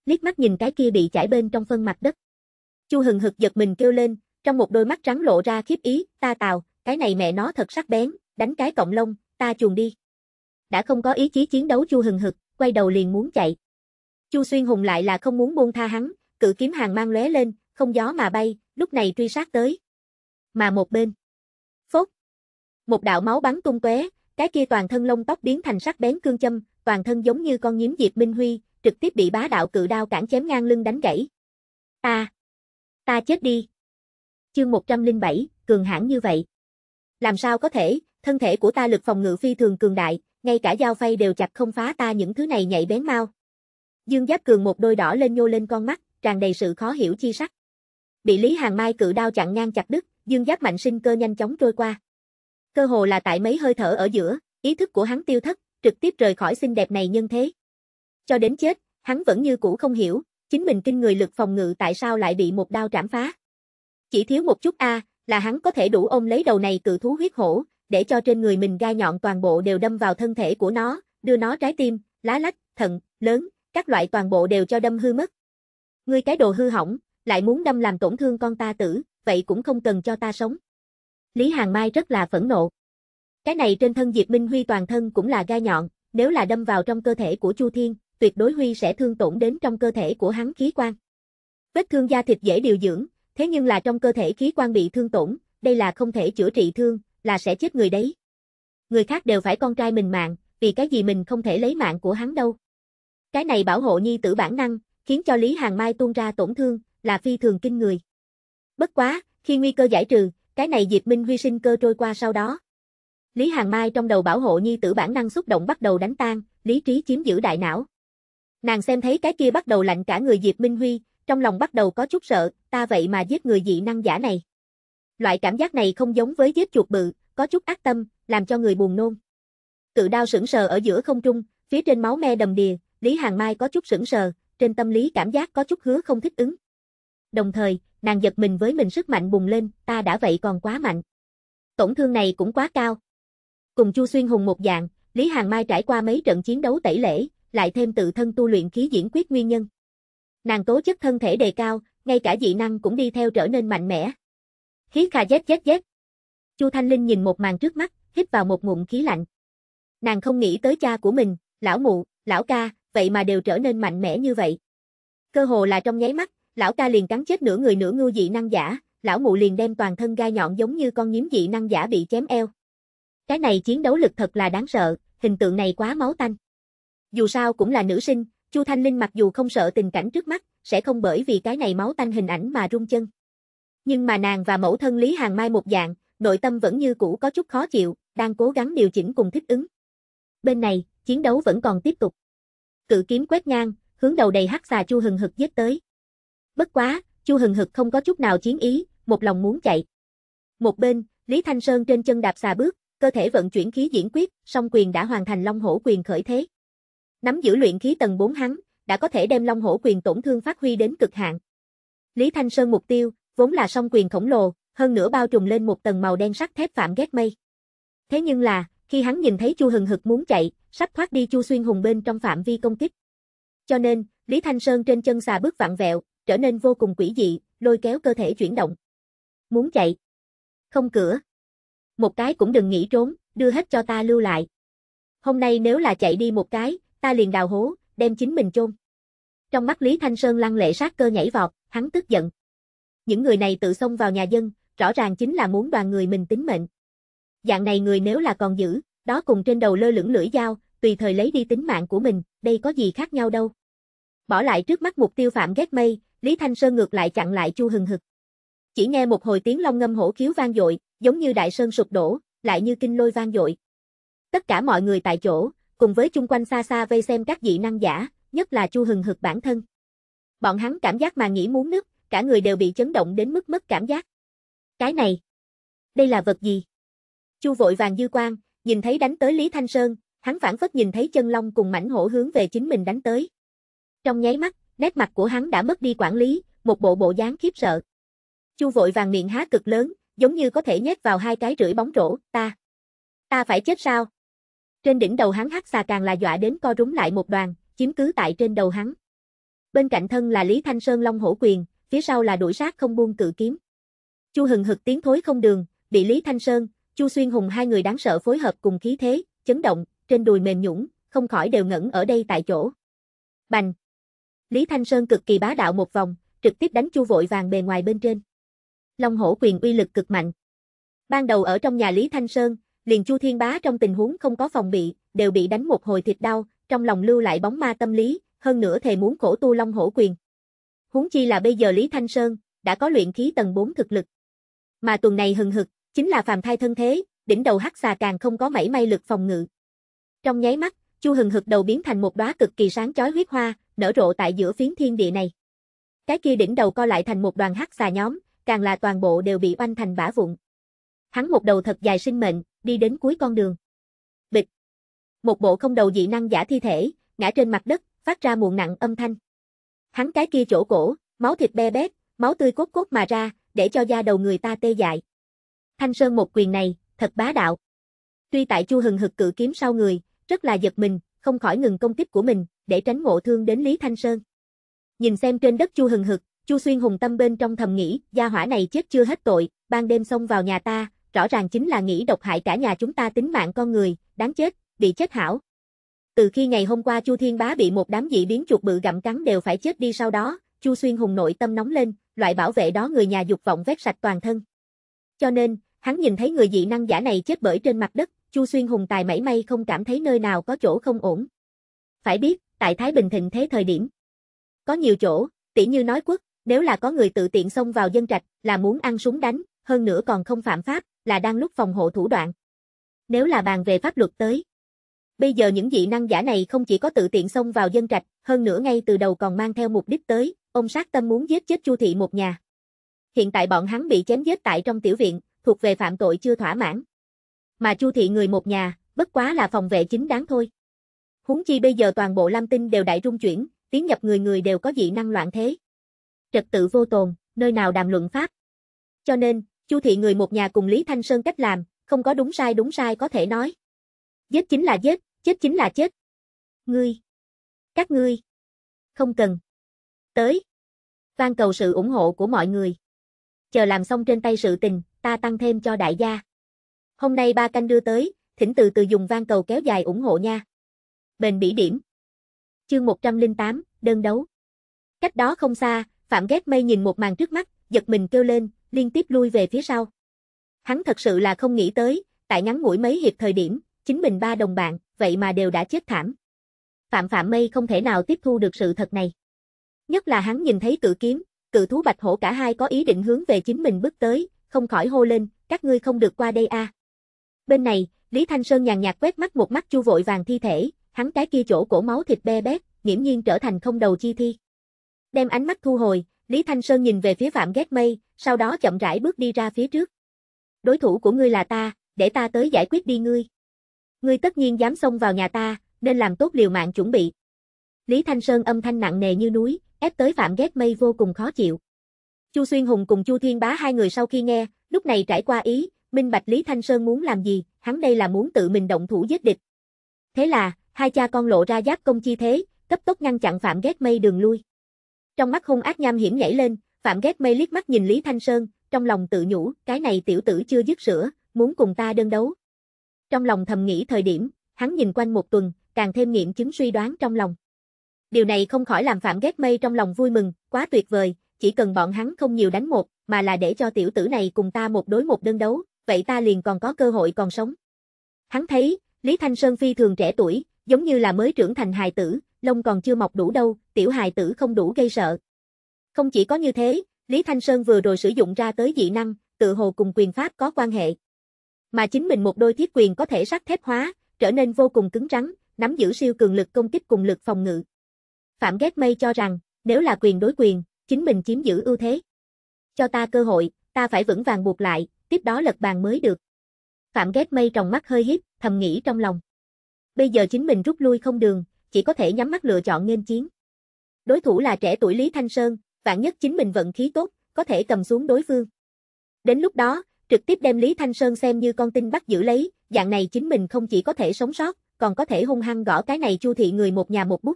Liếc mắt nhìn cái kia bị chảy bên trong phân mặt đất. Chu hừng hực giật mình kêu lên, trong một đôi mắt trắng lộ ra khiếp ý, ta tào, cái này mẹ nó thật sắc bén, đánh cái cọng lông, ta chuồn đi. Đã không có ý chí chiến đấu Chu hừng hực, quay đầu liền muốn chạy. Chu Xuyên Hùng lại là không muốn buông tha hắn, cự kiếm hàng mang lóe lên, không gió mà bay, lúc này truy sát tới. Mà một bên một đạo máu bắn tung tóe, cái kia toàn thân lông tóc biến thành sắc bén cương châm, toàn thân giống như con nhím Diệp Minh Huy, trực tiếp bị bá đạo cự đao cản chém ngang lưng đánh gãy. Ta, ta chết đi. Chương 107, cường hãn như vậy. Làm sao có thể, thân thể của ta lực phòng ngự phi thường cường đại, ngay cả dao phay đều chặt không phá ta những thứ này nhạy bén mau. Dương Giáp Cường một đôi đỏ lên nhô lên con mắt, tràn đầy sự khó hiểu chi sắc. Bị Lý Hàng Mai cự đao chặn ngang chặt đứt, Dương Giáp Mạnh sinh cơ nhanh chóng trôi qua cơ hồ là tại mấy hơi thở ở giữa, ý thức của hắn tiêu thất, trực tiếp rời khỏi xinh đẹp này nhân thế. Cho đến chết, hắn vẫn như cũ không hiểu, chính mình kinh người lực phòng ngự tại sao lại bị một đao trảm phá. Chỉ thiếu một chút a, là hắn có thể đủ ôm lấy đầu này cự thú huyết hổ, để cho trên người mình gai nhọn toàn bộ đều đâm vào thân thể của nó, đưa nó trái tim, lá lách, thận, lớn, các loại toàn bộ đều cho đâm hư mất. Ngươi cái đồ hư hỏng, lại muốn đâm làm tổn thương con ta tử, vậy cũng không cần cho ta sống. Lý Hàng Mai rất là phẫn nộ. Cái này trên thân Diệp Minh Huy toàn thân cũng là gai nhọn, nếu là đâm vào trong cơ thể của Chu Thiên, tuyệt đối Huy sẽ thương tổn đến trong cơ thể của hắn khí quan. Vết thương da thịt dễ điều dưỡng, thế nhưng là trong cơ thể khí quan bị thương tổn, đây là không thể chữa trị thương, là sẽ chết người đấy. Người khác đều phải con trai mình mạng, vì cái gì mình không thể lấy mạng của hắn đâu. Cái này bảo hộ nhi tử bản năng, khiến cho Lý Hàng Mai tuôn ra tổn thương, là phi thường kinh người. Bất quá, khi nguy cơ giải trừ, cái này Diệp Minh Huy sinh cơ trôi qua sau đó. Lý Hàng Mai trong đầu bảo hộ nhi tử bản năng xúc động bắt đầu đánh tan, lý trí chiếm giữ đại não. Nàng xem thấy cái kia bắt đầu lạnh cả người Diệp Minh Huy, trong lòng bắt đầu có chút sợ, ta vậy mà giết người dị năng giả này. Loại cảm giác này không giống với giết chuột bự, có chút ác tâm, làm cho người buồn nôn. Cự đao sững sờ ở giữa không trung, phía trên máu me đầm đìa, Lý Hàng Mai có chút sững sờ, trên tâm lý cảm giác có chút hứa không thích ứng. Đồng thời, nàng giật mình với mình sức mạnh bùng lên, ta đã vậy còn quá mạnh. Tổn thương này cũng quá cao. Cùng Chu Xuyên Hùng một dạng, Lý Hàng Mai trải qua mấy trận chiến đấu tẩy lễ, lại thêm tự thân tu luyện khí diễn quyết nguyên nhân. Nàng tố chất thân thể đề cao, ngay cả dị năng cũng đi theo trở nên mạnh mẽ. Khí kha zét zét zét. Chu Thanh Linh nhìn một màn trước mắt, hít vào một ngụm khí lạnh. Nàng không nghĩ tới cha của mình, lão mụ, lão ca, vậy mà đều trở nên mạnh mẽ như vậy. Cơ hồ là trong nháy mắt, lão ca liền cắn chết nửa người nửa ngưu dị năng giả, lão mụ liền đem toàn thân gai nhọn giống như con nhím dị năng giả bị chém eo. Cái này chiến đấu lực thật là đáng sợ, hình tượng này quá máu tanh. Dù sao cũng là nữ sinh, Chu Thanh Linh mặc dù không sợ tình cảnh trước mắt, sẽ không bởi vì cái này máu tanh hình ảnh mà run chân. Nhưng mà nàng và mẫu thân Lý Hàng Mai một dạng, nội tâm vẫn như cũ có chút khó chịu, đang cố gắng điều chỉnh cùng thích ứng. Bên này, chiến đấu vẫn còn tiếp tục. Cự kiếm quét ngang, hướng đầu đầy hắc xà chu hừng hực giết tới. Bất quá, Chu Hừng Hực không có chút nào chiến ý, một lòng muốn chạy. Một bên, Lý Thanh Sơn trên chân đạp xà bước, cơ thể vận chuyển khí diễn quyết, song quyền đã hoàn thành Long Hổ quyền khởi thế. Nắm giữ luyện khí tầng 4 hắn, đã có thể đem Long Hổ quyền tổn thương phát huy đến cực hạn. Lý Thanh Sơn mục tiêu, vốn là song quyền khổng lồ, hơn nữa bao trùm lên một tầng màu đen sắc thép phạm ghét mây. Thế nhưng là, khi hắn nhìn thấy Chu Hừng Hực muốn chạy, sắp thoát đi Chu Xuyên Hùng bên trong phạm vi công kích. Cho nên, Lý Thanh Sơn trên chân xà bước vặn vẹo, trở nên vô cùng quỷ dị, lôi kéo cơ thể chuyển động. Muốn chạy? Không cửa. Một cái cũng đừng nghĩ trốn, đưa hết cho ta lưu lại. Hôm nay nếu là chạy đi một cái, ta liền đào hố, đem chính mình chôn. Trong mắt Lý Thanh Sơn lăng lệ sát cơ nhảy vọt, hắn tức giận. Những người này tự xông vào nhà dân, rõ ràng chính là muốn đoàn người mình tính mệnh. Dạng này người nếu là còn giữ, đó cùng trên đầu lơ lửng lưỡi dao, tùy thời lấy đi tính mạng của mình, đây có gì khác nhau đâu. Bỏ lại trước mắt mục tiêu phạm ghét mây, Lý Thanh Sơn ngược lại chặn lại Chu hừng hực. Chỉ nghe một hồi tiếng long ngâm hổ khiếu vang dội, giống như đại sơn sụp đổ, lại như kinh lôi vang dội. Tất cả mọi người tại chỗ, cùng với chung quanh xa xa vây xem các dị năng giả, nhất là Chu hừng hực bản thân. Bọn hắn cảm giác mà nghĩ muốn nứt, cả người đều bị chấn động đến mức mất cảm giác. Cái này, đây là vật gì? Chu vội vàng dư quang, nhìn thấy đánh tới Lý Thanh Sơn, hắn phản phất nhìn thấy chân long cùng mảnh hổ hướng về chính mình đánh tới. Trong nháy mắt, nét mặt của hắn đã mất đi quản lý, một bộ bộ dáng khiếp sợ. Chu vội vàng miệng há cực lớn, giống như có thể nhét vào hai cái rưỡi bóng rổ, ta. Ta phải chết sao? Trên đỉnh đầu hắn hắc xà càng là dọa đến co rúng lại một đoàn, chiếm cứ tại trên đầu hắn. Bên cạnh thân là Lý Thanh Sơn Long Hổ Quyền, phía sau là đuổi sát không buông cự kiếm. Chu hừng hực tiếng thối không đường, bị Lý Thanh Sơn, Chu Xuyên Hùng hai người đáng sợ phối hợp cùng khí thế, chấn động, trên đùi mềm nhũng, không khỏi đều ngẩn ở đây tại chỗ. Bành, Lý Thanh Sơn cực kỳ bá đạo một vòng, trực tiếp đánh chu vội vàng bề ngoài bên trên. Long hổ quyền uy lực cực mạnh. Ban đầu ở trong nhà Lý Thanh Sơn, liền Chu Thiên Bá trong tình huống không có phòng bị, đều bị đánh một hồi thịt đau, trong lòng lưu lại bóng ma tâm lý, hơn nữa thề muốn khổ tu Long hổ quyền. Huống chi là bây giờ Lý Thanh Sơn đã có luyện khí tầng 4 thực lực. Mà tuần này hừng hực, chính là phàm thai thân thế, đỉnh đầu hắc xà càng không có mảy may lực phòng ngự. Trong nháy mắt, chu hừng hực đầu biến thành một đóa cực kỳ sáng chói huyết hoa, nở rộ tại giữa phiến thiên địa này. Cái kia đỉnh đầu co lại thành một đoàn hắc xà nhóm, càng là toàn bộ đều bị oanh thành bã vụn. Hắn một đầu thật dài sinh mệnh, đi đến cuối con đường. Bịch. Một bộ không đầu dị năng giả thi thể, ngã trên mặt đất, phát ra muộn nặng âm thanh. Hắn cái kia chỗ cổ, máu thịt be bét, máu tươi cốt cốt mà ra, để cho da đầu người ta tê dại. Thanh Sơn một quyền này, thật bá đạo. Tuy tại Chu Hừng Hực cự kiếm sau người, rất là giật mình, không khỏi ngừng công kích của mình, để tránh ngộ thương đến Lý Thanh Sơn. Nhìn xem trên đất Chu hừng hực, Chu Xuyên hùng tâm bên trong thầm nghĩ, gia hỏa này chết chưa hết tội, ban đêm xông vào nhà ta, rõ ràng chính là nghĩ độc hại cả nhà chúng ta tính mạng con người, đáng chết, bị chết hảo. Từ khi ngày hôm qua Chu Thiên Bá bị một đám dị biến chuột bự gặm cắn đều phải chết đi sau đó, Chu Xuyên hùng nội tâm nóng lên, loại bảo vệ đó người nhà dục vọng vét sạch toàn thân. Cho nên, hắn nhìn thấy người dị năng giả này chết bởi trên mặt đất, Chu Xuyên hùng tài mảy may không cảm thấy nơi nào có chỗ không ổn. Phải biết, tại Thái Bình thịnh thế thời điểm. Có nhiều chỗ, tỉ như nói quốc, nếu là có người tự tiện xông vào dân trạch, là muốn ăn súng đánh, hơn nữa còn không phạm pháp, là đang lúc phòng hộ thủ đoạn. Nếu là bàn về pháp luật tới. Bây giờ những dị năng giả này không chỉ có tự tiện xông vào dân trạch, hơn nữa ngay từ đầu còn mang theo mục đích tới, ông sát tâm muốn giết chết Chu thị một nhà. Hiện tại bọn hắn bị chém giết tại trong tiểu viện, thuộc về phạm tội chưa thỏa mãn mà Chu thị người một nhà, bất quá là phòng vệ chính đáng thôi. Huống chi bây giờ toàn bộ Lam Tinh đều đại rung chuyển, tiến nhập người người đều có dị năng loạn thế. Trật tự vô tồn, nơi nào đàm luận pháp. Cho nên, Chu thị người một nhà cùng Lý Thanh Sơn cách làm, không có đúng sai đúng sai có thể nói. Giết chính là giết, chết chính là chết. Ngươi, các ngươi, không cần. Tới. Van cầu sự ủng hộ của mọi người. Chờ làm xong trên tay sự tình, ta tăng thêm cho đại gia. Hôm nay ba canh đưa tới, thỉnh từ từ dùng vang cầu kéo dài ủng hộ nha. Bền bỉ điểm. Chương 108, đơn đấu. Cách đó không xa, Phạm ghét mây nhìn một màn trước mắt, giật mình kêu lên, liên tiếp lui về phía sau. Hắn thật sự là không nghĩ tới, tại ngắn ngủi mấy hiệp thời điểm, chính mình ba đồng bạn, vậy mà đều đã chết thảm. Phạm Phạm Mây không thể nào tiếp thu được sự thật này. Nhất là hắn nhìn thấy cự kiếm, cự thú bạch hổ cả hai có ý định hướng về chính mình bước tới, không khỏi hô lên, các ngươi không được qua đây a. À. Bên này, Lý Thanh Sơn nhàn nhạt quét mắt một mắt chu vội vàng thi thể, hắn cái kia chỗ cổ máu thịt be bét, nghiễm nhiên trở thành không đầu chi thi. Đem ánh mắt thu hồi, Lý Thanh Sơn nhìn về phía Phạm Ghét Mây, sau đó chậm rãi bước đi ra phía trước. Đối thủ của ngươi là ta, để ta tới giải quyết đi ngươi. Ngươi tất nhiên dám xông vào nhà ta, nên làm tốt liều mạng chuẩn bị. Lý Thanh Sơn âm thanh nặng nề như núi, ép tới Phạm Ghét Mây vô cùng khó chịu. Chu Xuyên Hùng cùng Chu Thiên Bá hai người sau khi nghe, lúc này trải qua ý, minh bạch Lý Thanh Sơn muốn làm gì, hắn đây là muốn tự mình động thủ giết địch. Thế là, hai cha con lộ ra giáp công chi thế, cấp tốc ngăn chặn Phạm Ghét Mây đường lui. Trong mắt hung ác nham hiểm nhảy lên, Phạm Ghét Mây liếc mắt nhìn Lý Thanh Sơn, trong lòng tự nhủ, cái này tiểu tử chưa dứt sữa, muốn cùng ta đơn đấu. Trong lòng thầm nghĩ thời điểm, hắn nhìn quanh một tuần, càng thêm nghiệm chứng suy đoán trong lòng. Điều này không khỏi làm Phạm Ghét Mây trong lòng vui mừng, quá tuyệt vời, chỉ cần bọn hắn không nhiều đánh một, mà là để cho tiểu tử này cùng ta một đối một đơn đấu, vậy ta liền còn có cơ hội còn sống. Hắn thấy, Lý Thanh Sơn phi thường trẻ tuổi, giống như là mới trưởng thành hài tử, lông còn chưa mọc đủ đâu, tiểu hài tử không đủ gây sợ. Không chỉ có như thế, Lý Thanh Sơn vừa rồi sử dụng ra tới dị năng, tự hồ cùng quyền pháp có quan hệ. Mà chính mình một đôi thiết quyền có thể sắt thép hóa, trở nên vô cùng cứng rắn, nắm giữ siêu cường lực công kích cùng lực phòng ngự. Phạm Ghét Mây cho rằng, nếu là quyền đối quyền, chính mình chiếm giữ ưu thế. Cho ta cơ hội, ta phải vững vàng buộc lại, tiếp đó lật bàn mới được. Phạm ghét mây trong mắt hơi hiếp, thầm nghĩ trong lòng. Bây giờ chính mình rút lui không đường, chỉ có thể nhắm mắt lựa chọn nghênh chiến. Đối thủ là trẻ tuổi Lý Thanh Sơn, vạn nhất chính mình vận khí tốt, có thể cầm xuống đối phương. Đến lúc đó, trực tiếp đem Lý Thanh Sơn xem như con tin bắt giữ lấy, dạng này chính mình không chỉ có thể sống sót, còn có thể hung hăng gõ cái này chu thị người một nhà một bút.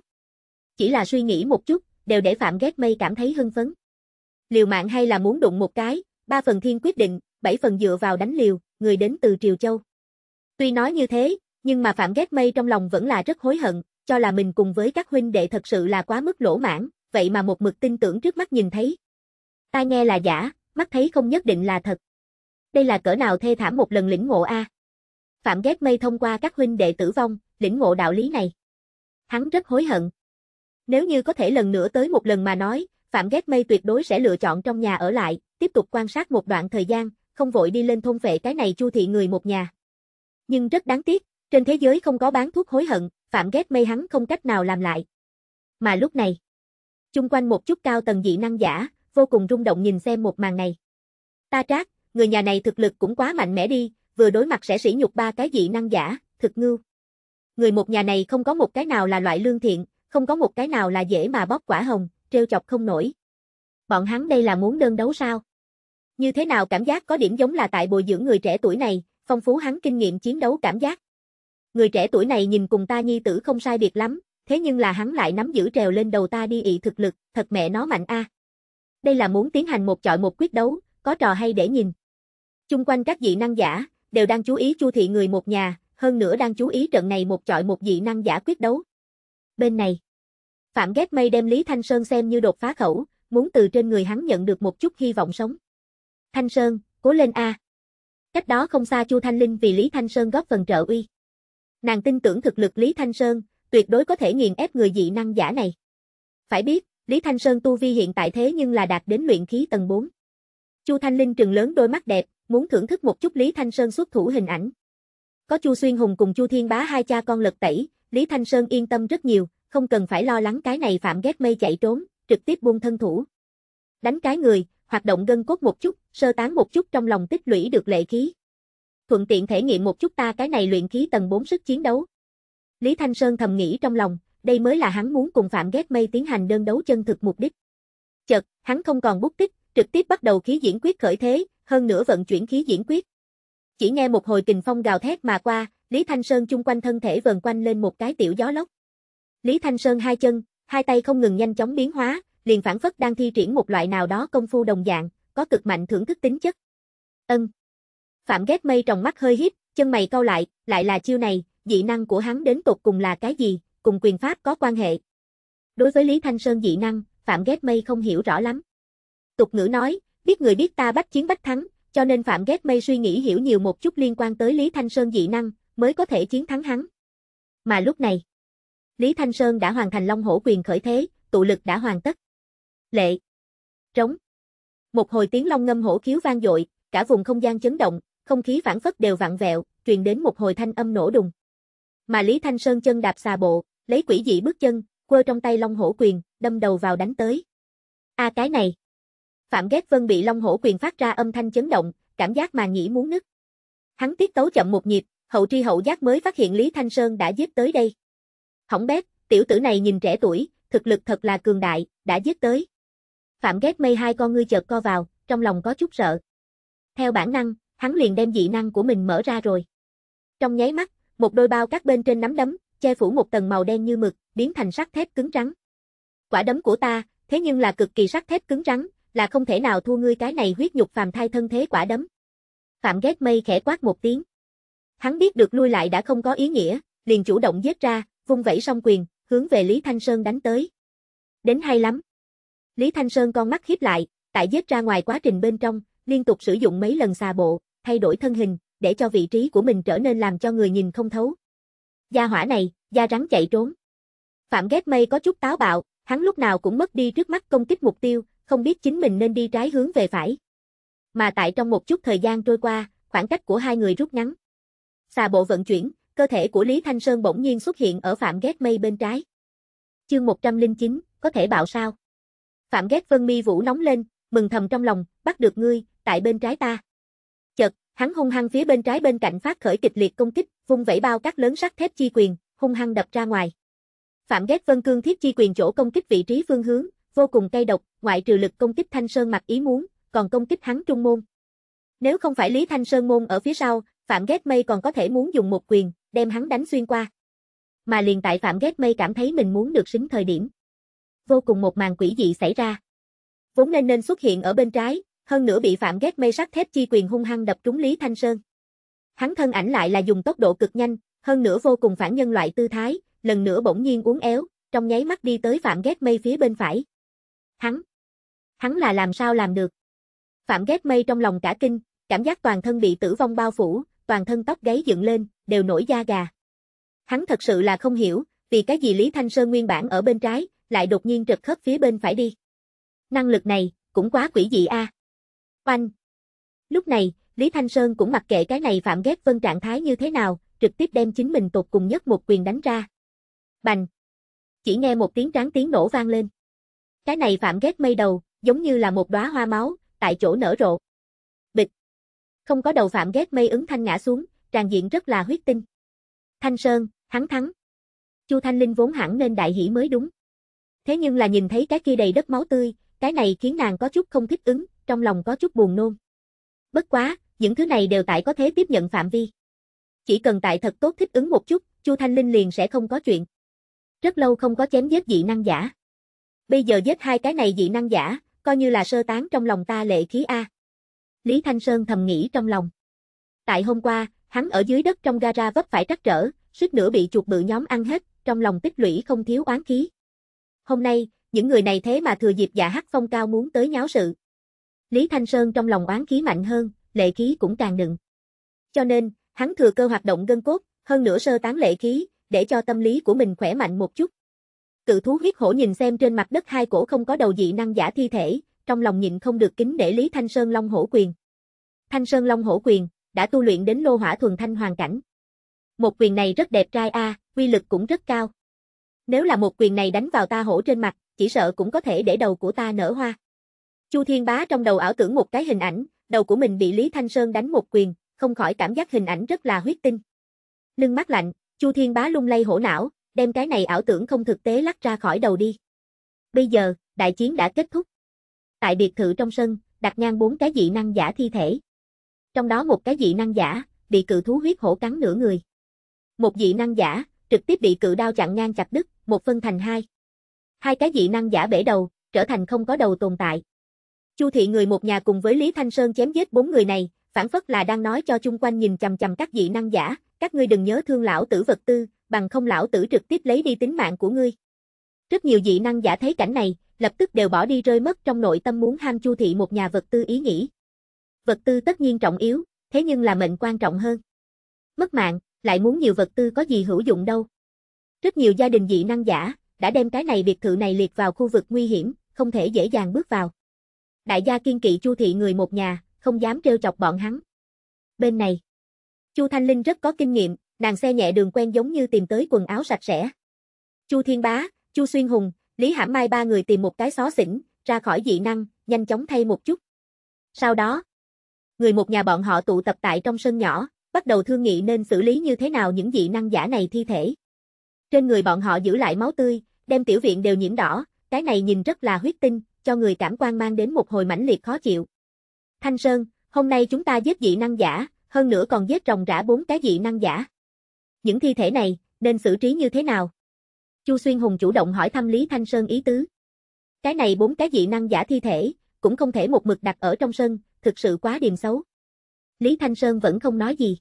Chỉ là suy nghĩ một chút, đều để Phạm Ghét Mây cảm thấy hưng phấn. Liều mạng hay là muốn đụng một cái, ba phần thiên quyết định, bảy phần dựa vào đánh liều, người đến từ Triều Châu. Tuy nói như thế, nhưng mà Phạm Ghét Mây trong lòng vẫn là rất hối hận, cho là mình cùng với các huynh đệ thật sự là quá mức lỗ mãn, vậy mà một mực tin tưởng trước mắt nhìn thấy. Tai nghe là giả, mắt thấy không nhất định là thật. Đây là cỡ nào thê thảm một lần lĩnh ngộ a. Phạm Ghét Mây thông qua các huynh đệ tử vong, lĩnh ngộ đạo lý này. Hắn rất hối hận. Nếu như có thể lần nữa tới một lần mà nói, Phạm Ghét Mây tuyệt đối sẽ lựa chọn trong nhà ở lại, tiếp tục quan sát một đoạn thời gian, không vội đi lên thôn vệ cái này Chu thị người một nhà. Nhưng rất đáng tiếc, trên thế giới không có bán thuốc hối hận, Phạm ghét mây hắn không cách nào làm lại. Mà lúc này, chung quanh một chút cao tầng dị năng giả, vô cùng rung động nhìn xem một màn này. Ta trác, người nhà này thực lực cũng quá mạnh mẽ đi, vừa đối mặt sẽ sỉ nhục ba cái dị năng giả, thực ngưu. Người một nhà này không có một cái nào là loại lương thiện, không có một cái nào là dễ mà bóp quả hồng, treo chọc không nổi. Bọn hắn đây là muốn đơn đấu sao? Như thế nào cảm giác có điểm giống là tại bồi dưỡng người trẻ tuổi này, phong phú hắn kinh nghiệm chiến đấu cảm giác. Người trẻ tuổi này nhìn cùng ta nhi tử không sai biệt lắm, thế nhưng là hắn lại nắm giữ trèo lên đầu ta đi ị thực lực, thật mẹ nó mạnh a. À. Đây là muốn tiến hành một chọi một quyết đấu, có trò hay để nhìn. Chung quanh các dị năng giả, đều đang chú ý chu thị người một nhà, hơn nữa đang chú ý trận này một chọi một dị năng giả quyết đấu. Bên này, Phạm Ghét Mây đem Lý Thanh Sơn xem như đột phá khẩu, muốn từ trên người hắn nhận được một chút hy vọng sống. Thanh Sơn, cố lên A. Cách đó không xa Chu Thanh Linh vì Lý Thanh Sơn góp phần trợ uy. Nàng tin tưởng thực lực Lý Thanh Sơn, tuyệt đối có thể nghiền ép người dị năng giả này. Phải biết, Lý Thanh Sơn tu vi hiện tại thế nhưng là đạt đến luyện khí tầng 4. Chu Thanh Linh trừng lớn đôi mắt đẹp, muốn thưởng thức một chút Lý Thanh Sơn xuất thủ hình ảnh. Có Chu Xuyên Hùng cùng Chu Thiên Bá hai cha con lật tẩy, Lý Thanh Sơn yên tâm rất nhiều, không cần phải lo lắng cái này phạm ghét mây chạy trốn, trực tiếp buông thân thủ. Đánh cái người, hoạt động gân cốt một chút, sơ tán một chút trong lòng tích lũy được lệ khí. Thuận tiện thể nghiệm một chút ta cái này luyện khí tầng 4 sức chiến đấu. Lý Thanh Sơn thầm nghĩ trong lòng, đây mới là hắn muốn cùng Phạm Ghét Mây tiến hành đơn đấu chân thực mục đích. Chợt, hắn không còn bút tích, trực tiếp bắt đầu khí diễn quyết khởi thế, hơn nữa vận chuyển khí diễn quyết. Chỉ nghe một hồi kình phong gào thét mà qua, Lý Thanh Sơn chung quanh thân thể vần quanh lên một cái tiểu gió lốc. Lý Thanh Sơn hai chân, hai tay không ngừng nhanh chóng biến hóa, liền phản phất đang thi triển một loại nào đó công phu đồng dạng, có cực mạnh thưởng thức tính chất. Ân. Phạm ghét mây trong mắt hơi híp, chân mày cau lại, lại là chiêu này, dị năng của hắn đến tột cùng là cái gì, cùng quyền pháp có quan hệ. Đối với Lý Thanh Sơn dị năng, Phạm ghét mây không hiểu rõ lắm. Tục ngữ nói, biết người biết ta bách chiến bách thắng, cho nên Phạm ghét mây suy nghĩ hiểu nhiều một chút liên quan tới Lý Thanh Sơn dị năng, mới có thể chiến thắng hắn. Mà lúc này, Lý Thanh Sơn đã hoàn thành Long Hổ quyền khởi thế, tụ lực đã hoàn tất. Lệ. Trống. Một hồi tiếng long ngâm hổ khiếu vang dội, cả vùng không gian chấn động, không khí phản phất đều vặn vẹo, truyền đến một hồi thanh âm nổ đùng. Mà Lý Thanh Sơn chân đạp xà bộ, lấy quỷ dị bước chân, quơ trong tay long hổ quyền, đâm đầu vào đánh tới. A à, cái này. Phạm Ghét Vân bị long hổ quyền phát ra âm thanh chấn động, cảm giác mà nghĩ muốn nứt. Hắn tiết tấu chậm một nhịp, hậu tri hậu giác mới phát hiện Lý Thanh Sơn đã giết tới đây. Hỏng bét, tiểu tử này nhìn trẻ tuổi, thực lực thật là cường đại, đã giết tới. Phạm ghét mây hai con ngươi chợt co vào, trong lòng có chút sợ. Theo bản năng, hắn liền đem dị năng của mình mở ra rồi. Trong nháy mắt, một đôi bao các bên trên nắm đấm, che phủ một tầng màu đen như mực, biến thành sắt thép cứng rắn. Quả đấm của ta, thế nhưng là cực kỳ sắt thép cứng rắn, là không thể nào thua ngươi cái này huyết nhục phàm thai thân thế quả đấm. Phạm ghét mây khẽ quát một tiếng. Hắn biết được lui lại đã không có ý nghĩa, liền chủ động giết ra, vung vẩy song quyền, hướng về Lý Thanh Sơn đánh tới. Đến hay lắm. Lý Thanh Sơn con mắt khiếp lại, tại giết ra ngoài quá trình bên trong, liên tục sử dụng mấy lần xà bộ, thay đổi thân hình, để cho vị trí của mình trở nên làm cho người nhìn không thấu. Gia hỏa này, da rắn chạy trốn. Phạm Ghét Mây có chút táo bạo, hắn lúc nào cũng mất đi trước mắt công kích mục tiêu, không biết chính mình nên đi trái hướng về phải. Mà tại trong một chút thời gian trôi qua, khoảng cách của hai người rút ngắn. Xà bộ vận chuyển, cơ thể của Lý Thanh Sơn bỗng nhiên xuất hiện ở Phạm Ghét Mây bên trái. Chương 109, có thể bạo sao? Phạm ghét Vân Mi Vũ nóng lên, mừng thầm trong lòng, bắt được ngươi, tại bên trái ta. chật hắn hung hăng phía bên trái bên cạnh phát khởi kịch liệt công kích, vung vẫy bao các lớn sắt thép chi quyền, hung hăng đập ra ngoài. Phạm ghét Vân Cương thiết chi quyền chỗ công kích vị trí phương hướng, vô cùng cay độc, ngoại trừ lực công kích Thanh Sơn mặc ý muốn, còn công kích hắn trung môn. Nếu không phải Lý Thanh Sơn môn ở phía sau, Phạm ghét mây còn có thể muốn dùng một quyền, đem hắn đánh xuyên qua. Mà liền tại Phạm ghét mây cảm thấy mình muốn được xính thời điểm vô cùng một màn quỷ dị xảy ra. Vốn nên nên xuất hiện ở bên trái, hơn nữa bị Phạm Ghét Mây sắt thép chi quyền hung hăng đập trúng Lý Thanh Sơn. Hắn thân ảnh lại là dùng tốc độ cực nhanh, hơn nữa vô cùng phản nhân loại tư thái, lần nữa bỗng nhiên uốn éo, trong nháy mắt đi tới Phạm Ghét Mây phía bên phải. Hắn, hắn là làm sao làm được? Phạm Ghét Mây trong lòng cả kinh, cảm giác toàn thân bị tử vong bao phủ, toàn thân tóc gáy dựng lên, đều nổi da gà. Hắn thật sự là không hiểu, vì cái gì Lý Thanh Sơn nguyên bản ở bên trái, lại đột nhiên trật khớp phía bên phải đi. Năng lực này, cũng quá quỷ dị a. À. Oanh. Lúc này, Lý Thanh Sơn cũng mặc kệ cái này phạm ghét vân trạng thái như thế nào, trực tiếp đem chính mình tột cùng nhất một quyền đánh ra. Bành. Chỉ nghe một tiếng tráng tiếng nổ vang lên. Cái này phạm ghét mây đầu, giống như là một đóa hoa máu, tại chỗ nở rộ. Bịch. Không có đầu phạm ghét mây ứng thanh ngã xuống, tràn diện rất là huyết tinh. Thanh Sơn, hắn thắng. Chu Thanh Linh vốn hẳn nên đại hỷ mới đúng. Thế nhưng là nhìn thấy cái kia đầy đất máu tươi, cái này khiến nàng có chút không thích ứng, trong lòng có chút buồn nôn. Bất quá, những thứ này đều tại có thể tiếp nhận phạm vi. Chỉ cần tại thật tốt thích ứng một chút, Chu Thanh Linh liền sẽ không có chuyện. Rất lâu không có chém giết dị năng giả. Bây giờ giết hai cái này dị năng giả, coi như là sơ tán trong lòng ta lệ khí A. Lý Thanh Sơn thầm nghĩ trong lòng. Tại hôm qua, hắn ở dưới đất trong gara vấp phải trắc trở, suýt nữa bị chuột bự nhóm ăn hết, trong lòng tích lũy không thiếu oán khí hôm nay, những người này thế mà thừa dịp giả dạ hắc phong cao muốn tới nháo sự. Lý Thanh Sơn trong lòng oán khí mạnh hơn, lệ khí cũng càng đựng. Cho nên, hắn thừa cơ hoạt động gân cốt, hơn nữa sơ tán lệ khí, để cho tâm lý của mình khỏe mạnh một chút. Cự thú huyết hổ nhìn xem trên mặt đất hai cổ không có đầu dị năng giả thi thể, trong lòng nhịn không được kính để Lý Thanh Sơn Long Hổ Quyền. Thanh Sơn Long Hổ Quyền, đã tu luyện đến lô hỏa thuần thanh hoàn cảnh. Một quyền này rất đẹp trai a, à, uy lực cũng rất cao. Nếu là một quyền này đánh vào ta hổ trên mặt, chỉ sợ cũng có thể để đầu của ta nở hoa. Chu Thiên Bá trong đầu ảo tưởng một cái hình ảnh, đầu của mình bị Lý Thanh Sơn đánh một quyền, không khỏi cảm giác hình ảnh rất là huyết tinh. Lưng mắt lạnh, Chu Thiên Bá lung lay hổ não, đem cái này ảo tưởng không thực tế lắc ra khỏi đầu đi. Bây giờ, đại chiến đã kết thúc. Tại biệt thự trong sân, đặt ngang bốn cái dị năng giả thi thể. Trong đó một cái dị năng giả, bị cự thú huyết hổ cắn nửa người. Một dị năng giả, trực tiếp bị cự đao chặn ngang chặt đứt, một phân thành hai. Hai cái dị năng giả bể đầu, trở thành không có đầu tồn tại. Chu thị người một nhà cùng với Lý Thanh Sơn chém giết bốn người này, phản phất là đang nói cho chung quanh nhìn chằm chằm các dị năng giả, các ngươi đừng nhớ thương lão tử vật tư, bằng không lão tử trực tiếp lấy đi tính mạng của ngươi. Rất nhiều dị năng giả thấy cảnh này, lập tức đều bỏ đi rơi mất trong nội tâm muốn ham Chu thị một nhà vật tư ý nghĩ. Vật tư tất nhiên trọng yếu, thế nhưng là mệnh quan trọng hơn. Mất mạng, lại muốn nhiều vật tư có gì hữu dụng đâu. Rất nhiều gia đình dị năng giả, đã đem cái này biệt thự này liệt vào khu vực nguy hiểm, không thể dễ dàng bước vào. Đại gia kiên kỵ Chu thị người một nhà, không dám trêu chọc bọn hắn. Bên này, Chu Thanh Linh rất có kinh nghiệm, nàng xe nhẹ đường quen giống như tìm tới quần áo sạch sẽ. Chu Thiên Bá, Chu Xuyên Hùng, Lý Hãm Mai ba người tìm một cái xó xỉnh, ra khỏi dị năng, nhanh chóng thay một chút. Sau đó, người một nhà bọn họ tụ tập tại trong sân nhỏ, bắt đầu thương nghị nên xử lý như thế nào những dị năng giả này thi thể. Trên người bọn họ giữ lại máu tươi, đem tiểu viện đều nhiễm đỏ, cái này nhìn rất là huyết tinh, cho người cảm quan mang đến một hồi mãnh liệt khó chịu. Thanh Sơn, hôm nay chúng ta giết dị năng giả, hơn nữa còn giết rồng rã bốn cái dị năng giả. Những thi thể này, nên xử trí như thế nào? Chu Xuyên Hùng chủ động hỏi thăm Lý Thanh Sơn ý tứ. Cái này bốn cái dị năng giả thi thể, cũng không thể một mực đặt ở trong sân, thực sự quá điềm xấu. Lý Thanh Sơn vẫn không nói gì.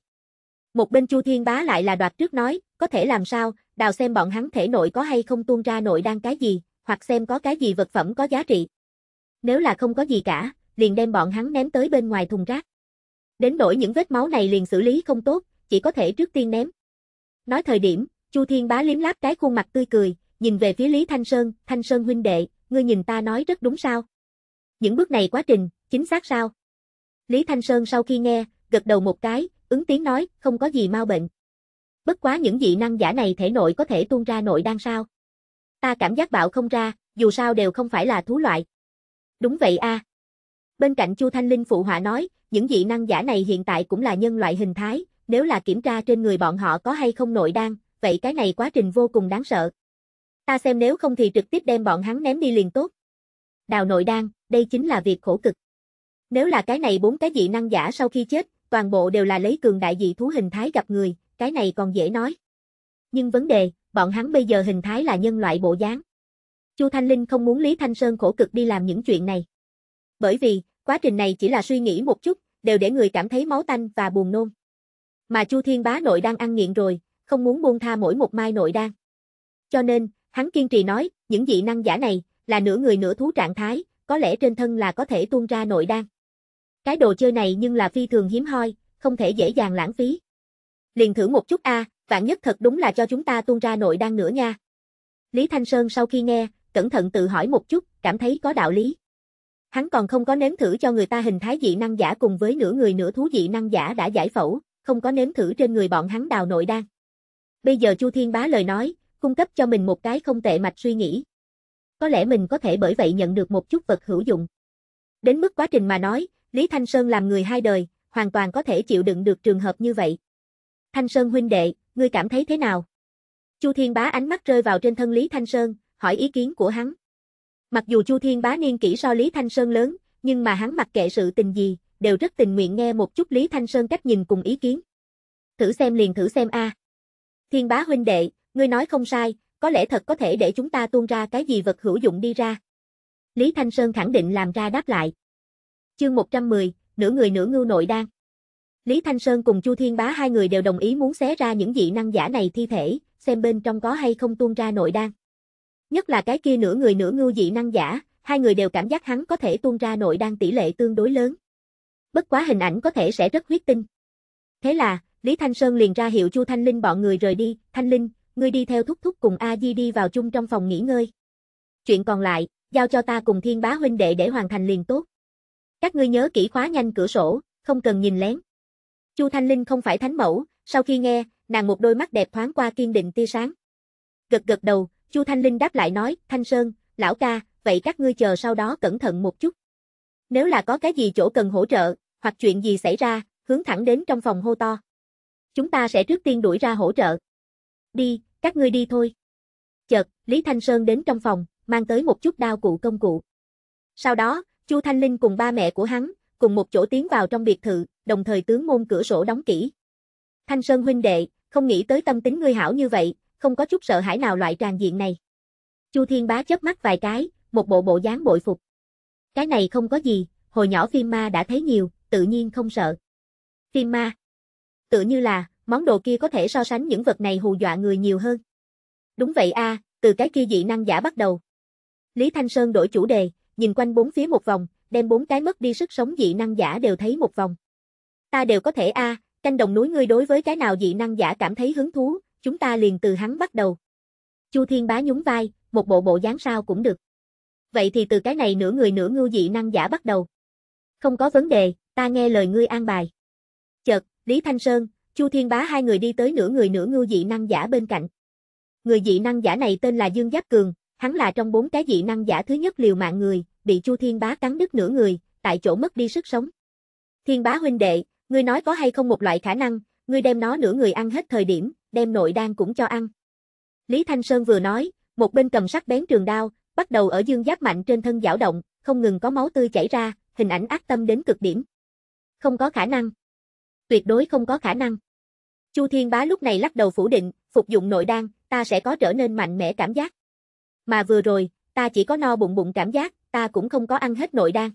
Một bên Chu Thiên Bá lại là đoạt trước nói, có thể làm sao, đào xem bọn hắn thể nội có hay không tuôn ra nội đang cái gì, hoặc xem có cái gì vật phẩm có giá trị. Nếu là không có gì cả, liền đem bọn hắn ném tới bên ngoài thùng rác. Đến đổi những vết máu này liền xử lý không tốt, chỉ có thể trước tiên ném. Nói thời điểm, Chu Thiên Bá liếm láp cái khuôn mặt tươi cười, nhìn về phía Lý Thanh Sơn, Thanh Sơn huynh đệ, ngươi nhìn ta nói rất đúng sao? Những bước này quá trình, chính xác sao? Lý Thanh Sơn sau khi nghe, gật đầu một cái, ứng tiếng nói, không có gì mau bệnh. Bất quá những dị năng giả này thể nội có thể tuôn ra nội đang sao. Ta cảm giác bạo không ra, dù sao đều không phải là thú loại. Đúng vậy a. À. Bên cạnh Chu Thanh Linh phụ họa nói, những dị năng giả này hiện tại cũng là nhân loại hình thái, nếu là kiểm tra trên người bọn họ có hay không nội đan, vậy cái này quá trình vô cùng đáng sợ. Ta xem nếu không thì trực tiếp đem bọn hắn ném đi liền tốt. Đào nội đan, đây chính là việc khổ cực. Nếu là cái này bốn cái dị năng giả sau khi chết, toàn bộ đều là lấy cường đại dị thú hình thái gặp người, cái này còn dễ nói. Nhưng vấn đề, bọn hắn bây giờ hình thái là nhân loại bộ dáng. Chu Thanh Linh không muốn Lý Thanh Sơn khổ cực đi làm những chuyện này. Bởi vì, quá trình này chỉ là suy nghĩ một chút, đều để người cảm thấy máu tanh và buồn nôn. Mà Chu Thiên Bá nội đang ăn nghiện rồi, không muốn buông tha mỗi một mai nội đang. Cho nên, hắn kiên trì nói, những dị năng giả này là nửa người nửa thú trạng thái, có lẽ trên thân là có thể tuôn ra nội đan. Cái đồ chơi này nhưng là phi thường hiếm hoi, không thể dễ dàng lãng phí. Liền thử một chút a, vạn nhất thật đúng là cho chúng ta tuôn ra nội đang nữa nha. Lý Thanh Sơn sau khi nghe, cẩn thận tự hỏi một chút, cảm thấy có đạo lý. Hắn còn không có nếm thử cho người ta hình thái dị năng giả cùng với nửa người nửa thú dị năng giả đã giải phẫu, không có nếm thử trên người bọn hắn đào nội đan. Bây giờ Chu Thiên Bá lời nói, cung cấp cho mình một cái không tệ mạch suy nghĩ. Có lẽ mình có thể bởi vậy nhận được một chút vật hữu dụng. Đến mức quá trình mà nói, Lý Thanh Sơn làm người hai đời, hoàn toàn có thể chịu đựng được trường hợp như vậy. Thanh Sơn huynh đệ, ngươi cảm thấy thế nào? Chu Thiên Bá ánh mắt rơi vào trên thân Lý Thanh Sơn, hỏi ý kiến của hắn. Mặc dù Chu Thiên Bá niên kỹ so Lý Thanh Sơn lớn, nhưng mà hắn mặc kệ sự tình gì, đều rất tình nguyện nghe một chút Lý Thanh Sơn cách nhìn cùng ý kiến. Thử xem liền thử xem a. Thiên Bá huynh đệ, ngươi nói không sai, có lẽ thật có thể để chúng ta tuôn ra cái gì vật hữu dụng đi ra. Lý Thanh Sơn khẳng định làm ra đáp lại. Chương 110, nửa người nửa ngưu nội đan. Lý Thanh Sơn cùng Chu Thiên Bá hai người đều đồng ý muốn xé ra những dị năng giả này thi thể, xem bên trong có hay không tuôn ra nội đan. Nhất là cái kia nửa người nửa ngưu dị năng giả, hai người đều cảm giác hắn có thể tuôn ra nội đan tỷ lệ tương đối lớn. Bất quá hình ảnh có thể sẽ rất huyết tinh. Thế là, Lý Thanh Sơn liền ra hiệu Chu Thanh Linh bọn người rời đi, Thanh Linh, ngươi đi theo thúc thúc cùng A Di đi vào chung trong phòng nghỉ ngơi. Chuyện còn lại, giao cho ta cùng Thiên Bá huynh đệ để hoàn thành liền tốt. Các ngươi nhớ kỹ khóa nhanh cửa sổ, không cần nhìn lén. Chu Thanh Linh không phải thánh mẫu, sau khi nghe, nàng một đôi mắt đẹp thoáng qua kiên định tia sáng. Gật gật đầu, Chu Thanh Linh đáp lại nói, Thanh Sơn, lão ca, vậy các ngươi chờ sau đó cẩn thận một chút. Nếu là có cái gì chỗ cần hỗ trợ, hoặc chuyện gì xảy ra, hướng thẳng đến trong phòng hô to. Chúng ta sẽ trước tiên đuổi ra hỗ trợ. Đi, các ngươi đi thôi. Chợt, Lý Thanh Sơn đến trong phòng, mang tới một chút đao cụ công cụ. Sau đó, Chu Thanh Linh cùng ba mẹ của hắn, cùng một chỗ tiến vào trong biệt thự, đồng thời tướng môn cửa sổ đóng kỹ. Thanh Sơn huynh đệ, không nghĩ tới tâm tính ngươi hảo như vậy, không có chút sợ hãi nào loại tràn diện này. Chu Thiên Bá chớp mắt vài cái, một bộ bộ dáng bội phục. Cái này không có gì, hồi nhỏ phim ma đã thấy nhiều, tự nhiên không sợ. Phim ma. Tự như là, món đồ kia có thể so sánh những vật này hù dọa người nhiều hơn. Đúng vậy a, từ cái kia dị năng giả bắt đầu. Lý Thanh Sơn đổi chủ đề, nhìn quanh bốn phía một vòng, đem bốn cái mất đi sức sống dị năng giả đều thấy một vòng. Ta đều có thể a, à, canh đồng núi ngươi đối với cái nào dị năng giả cảm thấy hứng thú, chúng ta liền từ hắn bắt đầu. Chu Thiên Bá nhún vai, một bộ bộ dáng sao cũng được. Vậy thì từ cái này nửa người nửa ngưu dị năng giả bắt đầu. Không có vấn đề, ta nghe lời ngươi an bài. Chợt, Lý Thanh Sơn, Chu Thiên Bá hai người đi tới nửa người nửa ngưu dị năng giả bên cạnh. Người dị năng giả này tên là Dương Giáp Cường, Hắn là trong bốn cái dị năng giả thứ nhất liều mạng người, bị Chu Thiên Bá cắn đứt nửa người, tại chỗ mất đi sức sống. Thiên Bá huynh đệ, ngươi nói có hay không một loại khả năng, ngươi đem nó nửa người ăn hết thời điểm, đem nội đan cũng cho ăn. Lý Thanh Sơn vừa nói, một bên cầm sắc bén trường đao, bắt đầu ở dương giáp mạnh trên thân dao động, không ngừng có máu tươi chảy ra, hình ảnh ác tâm đến cực điểm. Không có khả năng. Tuyệt đối không có khả năng. Chu Thiên Bá lúc này lắc đầu phủ định, phục dụng nội đan, ta sẽ có trở nên mạnh mẽ cảm giác mà vừa rồi, ta chỉ có no bụng bụng cảm giác, ta cũng không có ăn hết nội đan.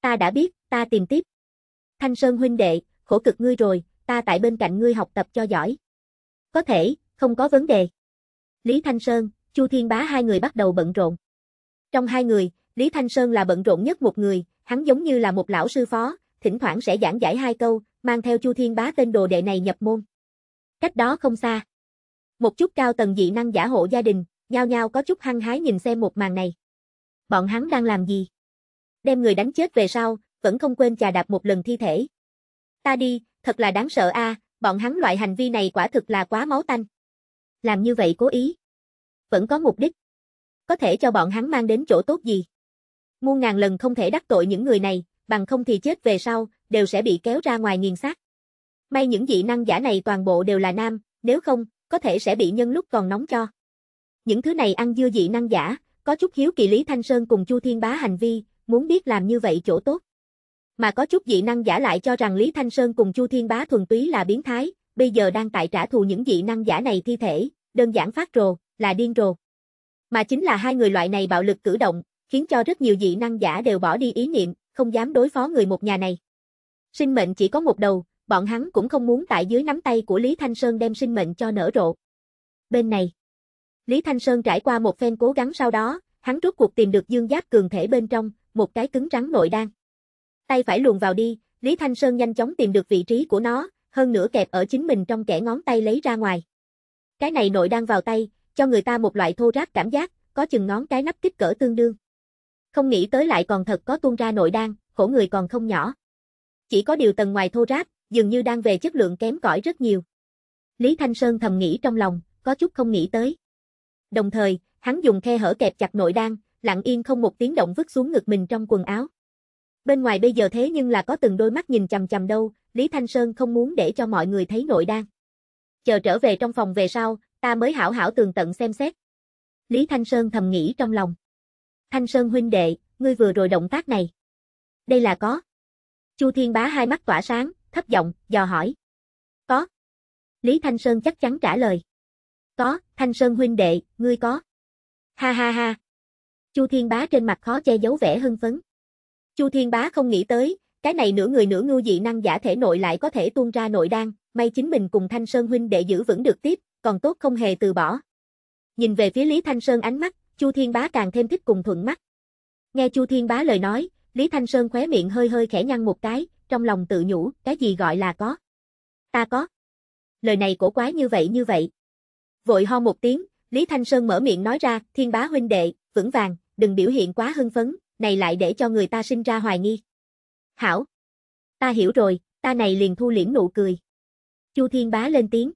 Ta đã biết, ta tìm tiếp. Thanh Sơn huynh đệ, khổ cực ngươi rồi, ta tại bên cạnh ngươi học tập cho giỏi. Có thể, không có vấn đề. Lý Thanh Sơn, Chu Thiên Bá hai người bắt đầu bận rộn. Trong hai người, Lý Thanh Sơn là bận rộn nhất một người, hắn giống như là một lão sư phó, thỉnh thoảng sẽ giảng giải hai câu, mang theo Chu Thiên Bá tên đồ đệ này nhập môn. Cách đó không xa. Một chút cao tầng dị năng giả hộ gia đình, Nhao nhao có chút hăng hái nhìn xem một màn này. Bọn hắn đang làm gì? Đem người đánh chết về sau, vẫn không quên chà đạp một lần thi thể. Ta đi, thật là đáng sợ a, bọn hắn loại hành vi này quả thực là quá máu tanh. Làm như vậy cố ý. Vẫn có mục đích. Có thể cho bọn hắn mang đến chỗ tốt gì. Muôn ngàn lần không thể đắc tội những người này, bằng không thì chết về sau, đều sẽ bị kéo ra ngoài nghiền xác. May những dị năng giả này toàn bộ đều là nam, nếu không, có thể sẽ bị nhân lúc còn nóng cho những thứ này ăn dưa dị năng giả, có chút hiếu kỳ Lý Thanh Sơn cùng Chu Thiên Bá hành vi, muốn biết làm như vậy chỗ tốt. Mà có chút dị năng giả lại cho rằng Lý Thanh Sơn cùng Chu Thiên Bá thuần túy là biến thái, bây giờ đang tại trả thù những dị năng giả này thi thể, đơn giản phát rồ, là điên rồ. Mà chính là hai người loại này bạo lực cử động, khiến cho rất nhiều dị năng giả đều bỏ đi ý niệm, không dám đối phó người một nhà này. Sinh mệnh chỉ có một đầu, bọn hắn cũng không muốn tại dưới nắm tay của Lý Thanh Sơn đem sinh mệnh cho nở rộ. Bên này, Lý Thanh Sơn trải qua một phen cố gắng sau đó, hắn rốt cuộc tìm được dương giáp cường thể bên trong, một cái cứng rắn nội đan. Tay phải luồn vào đi, Lý Thanh Sơn nhanh chóng tìm được vị trí của nó, hơn nữa kẹp ở chính mình trong kẻ ngón tay lấy ra ngoài. Cái này nội đan vào tay, cho người ta một loại thô ráp cảm giác, có chừng ngón cái nắp kích cỡ tương đương. Không nghĩ tới lại còn thật có tuôn ra nội đan, khổ người còn không nhỏ. Chỉ có điều tầng ngoài thô ráp, dường như đang về chất lượng kém cỏi rất nhiều. Lý Thanh Sơn thầm nghĩ trong lòng, có chút không nghĩ tới đồng thời, hắn dùng khe hở kẹp chặt nội đan, lặng yên không một tiếng động vứt xuống ngực mình trong quần áo. Bên ngoài bây giờ thế nhưng là có từng đôi mắt nhìn chằm chằm đâu, Lý Thanh Sơn không muốn để cho mọi người thấy nội đan. Chờ trở về trong phòng về sau, ta mới hảo hảo tường tận xem xét. Lý Thanh Sơn thầm nghĩ trong lòng. Thanh Sơn huynh đệ, ngươi vừa rồi động tác này. Đây là có. Chu Thiên Bá hai mắt tỏa sáng, thấp giọng, dò hỏi. Có. Lý Thanh Sơn chắc chắn trả lời. Có, Thanh Sơn huynh đệ, ngươi có. Ha ha ha. Chu Thiên Bá trên mặt khó che giấu vẻ hưng phấn. Chu Thiên Bá không nghĩ tới, cái này nửa người nửa ngưu dị năng giả thể nội lại có thể tuôn ra nội đan, may chính mình cùng Thanh Sơn huynh đệ giữ vững được tiếp, còn tốt không hề từ bỏ. Nhìn về phía Lý Thanh Sơn ánh mắt, Chu Thiên Bá càng thêm thích cùng thuận mắt. Nghe Chu Thiên Bá lời nói, Lý Thanh Sơn khóe miệng hơi hơi khẽ nhăn một cái, trong lòng tự nhủ, cái gì gọi là có? Ta có. Lời này cổ quái như vậy như vậy. Vội ho một tiếng, Lý Thanh Sơn mở miệng nói ra, thiên bá huynh đệ, vững vàng, đừng biểu hiện quá hưng phấn, này lại để cho người ta sinh ra hoài nghi. Hảo! Ta hiểu rồi, ta này liền thu liễm nụ cười. Chu thiên bá lên tiếng.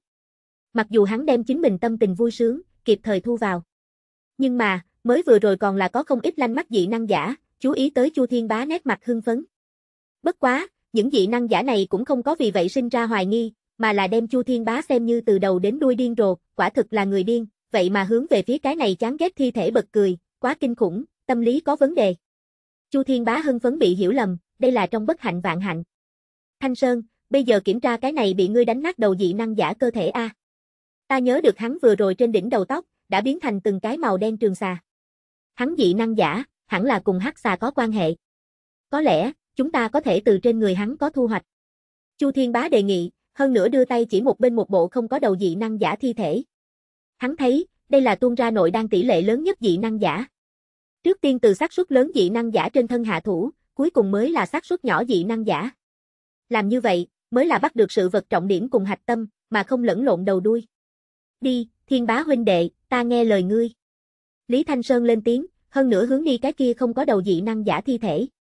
Mặc dù hắn đem chính mình tâm tình vui sướng, kịp thời thu vào. Nhưng mà, mới vừa rồi còn là có không ít lanh mắt dị năng giả, chú ý tới Chu Thiên Bá nét mặt hưng phấn. Bất quá, những dị năng giả này cũng không có vì vậy sinh ra hoài nghi, mà là đem Chu Thiên Bá xem như từ đầu đến đuôi điên rồ, quả thực là người điên, vậy mà hướng về phía cái này chán ghét thi thể bật cười, quá kinh khủng, tâm lý có vấn đề. Chu Thiên Bá hưng phấn bị hiểu lầm, đây là trong bất hạnh vạn hạnh. Thanh Sơn, bây giờ kiểm tra cái này bị ngươi đánh nát đầu dị năng giả cơ thể a. Ta nhớ được hắn vừa rồi trên đỉnh đầu tóc đã biến thành từng cái màu đen trường xà. Hắn dị năng giả, hẳn là cùng hắc xà có quan hệ. Có lẽ, chúng ta có thể từ trên người hắn có thu hoạch. Chu Thiên Bá đề nghị, hơn nữa đưa tay chỉ một bên một bộ không có đầu dị năng giả thi thể. Hắn thấy, đây là tuôn ra nội đang tỷ lệ lớn nhất dị năng giả. Trước tiên từ xác suất lớn dị năng giả trên thân hạ thủ, cuối cùng mới là xác suất nhỏ dị năng giả. Làm như vậy, mới là bắt được sự vật trọng điểm cùng hạch tâm, mà không lẫn lộn đầu đuôi. Đi, thiên bá huynh đệ, ta nghe lời ngươi. Lý Thanh Sơn lên tiếng, hơn nữa hướng đi cái kia không có đầu dị năng giả thi thể.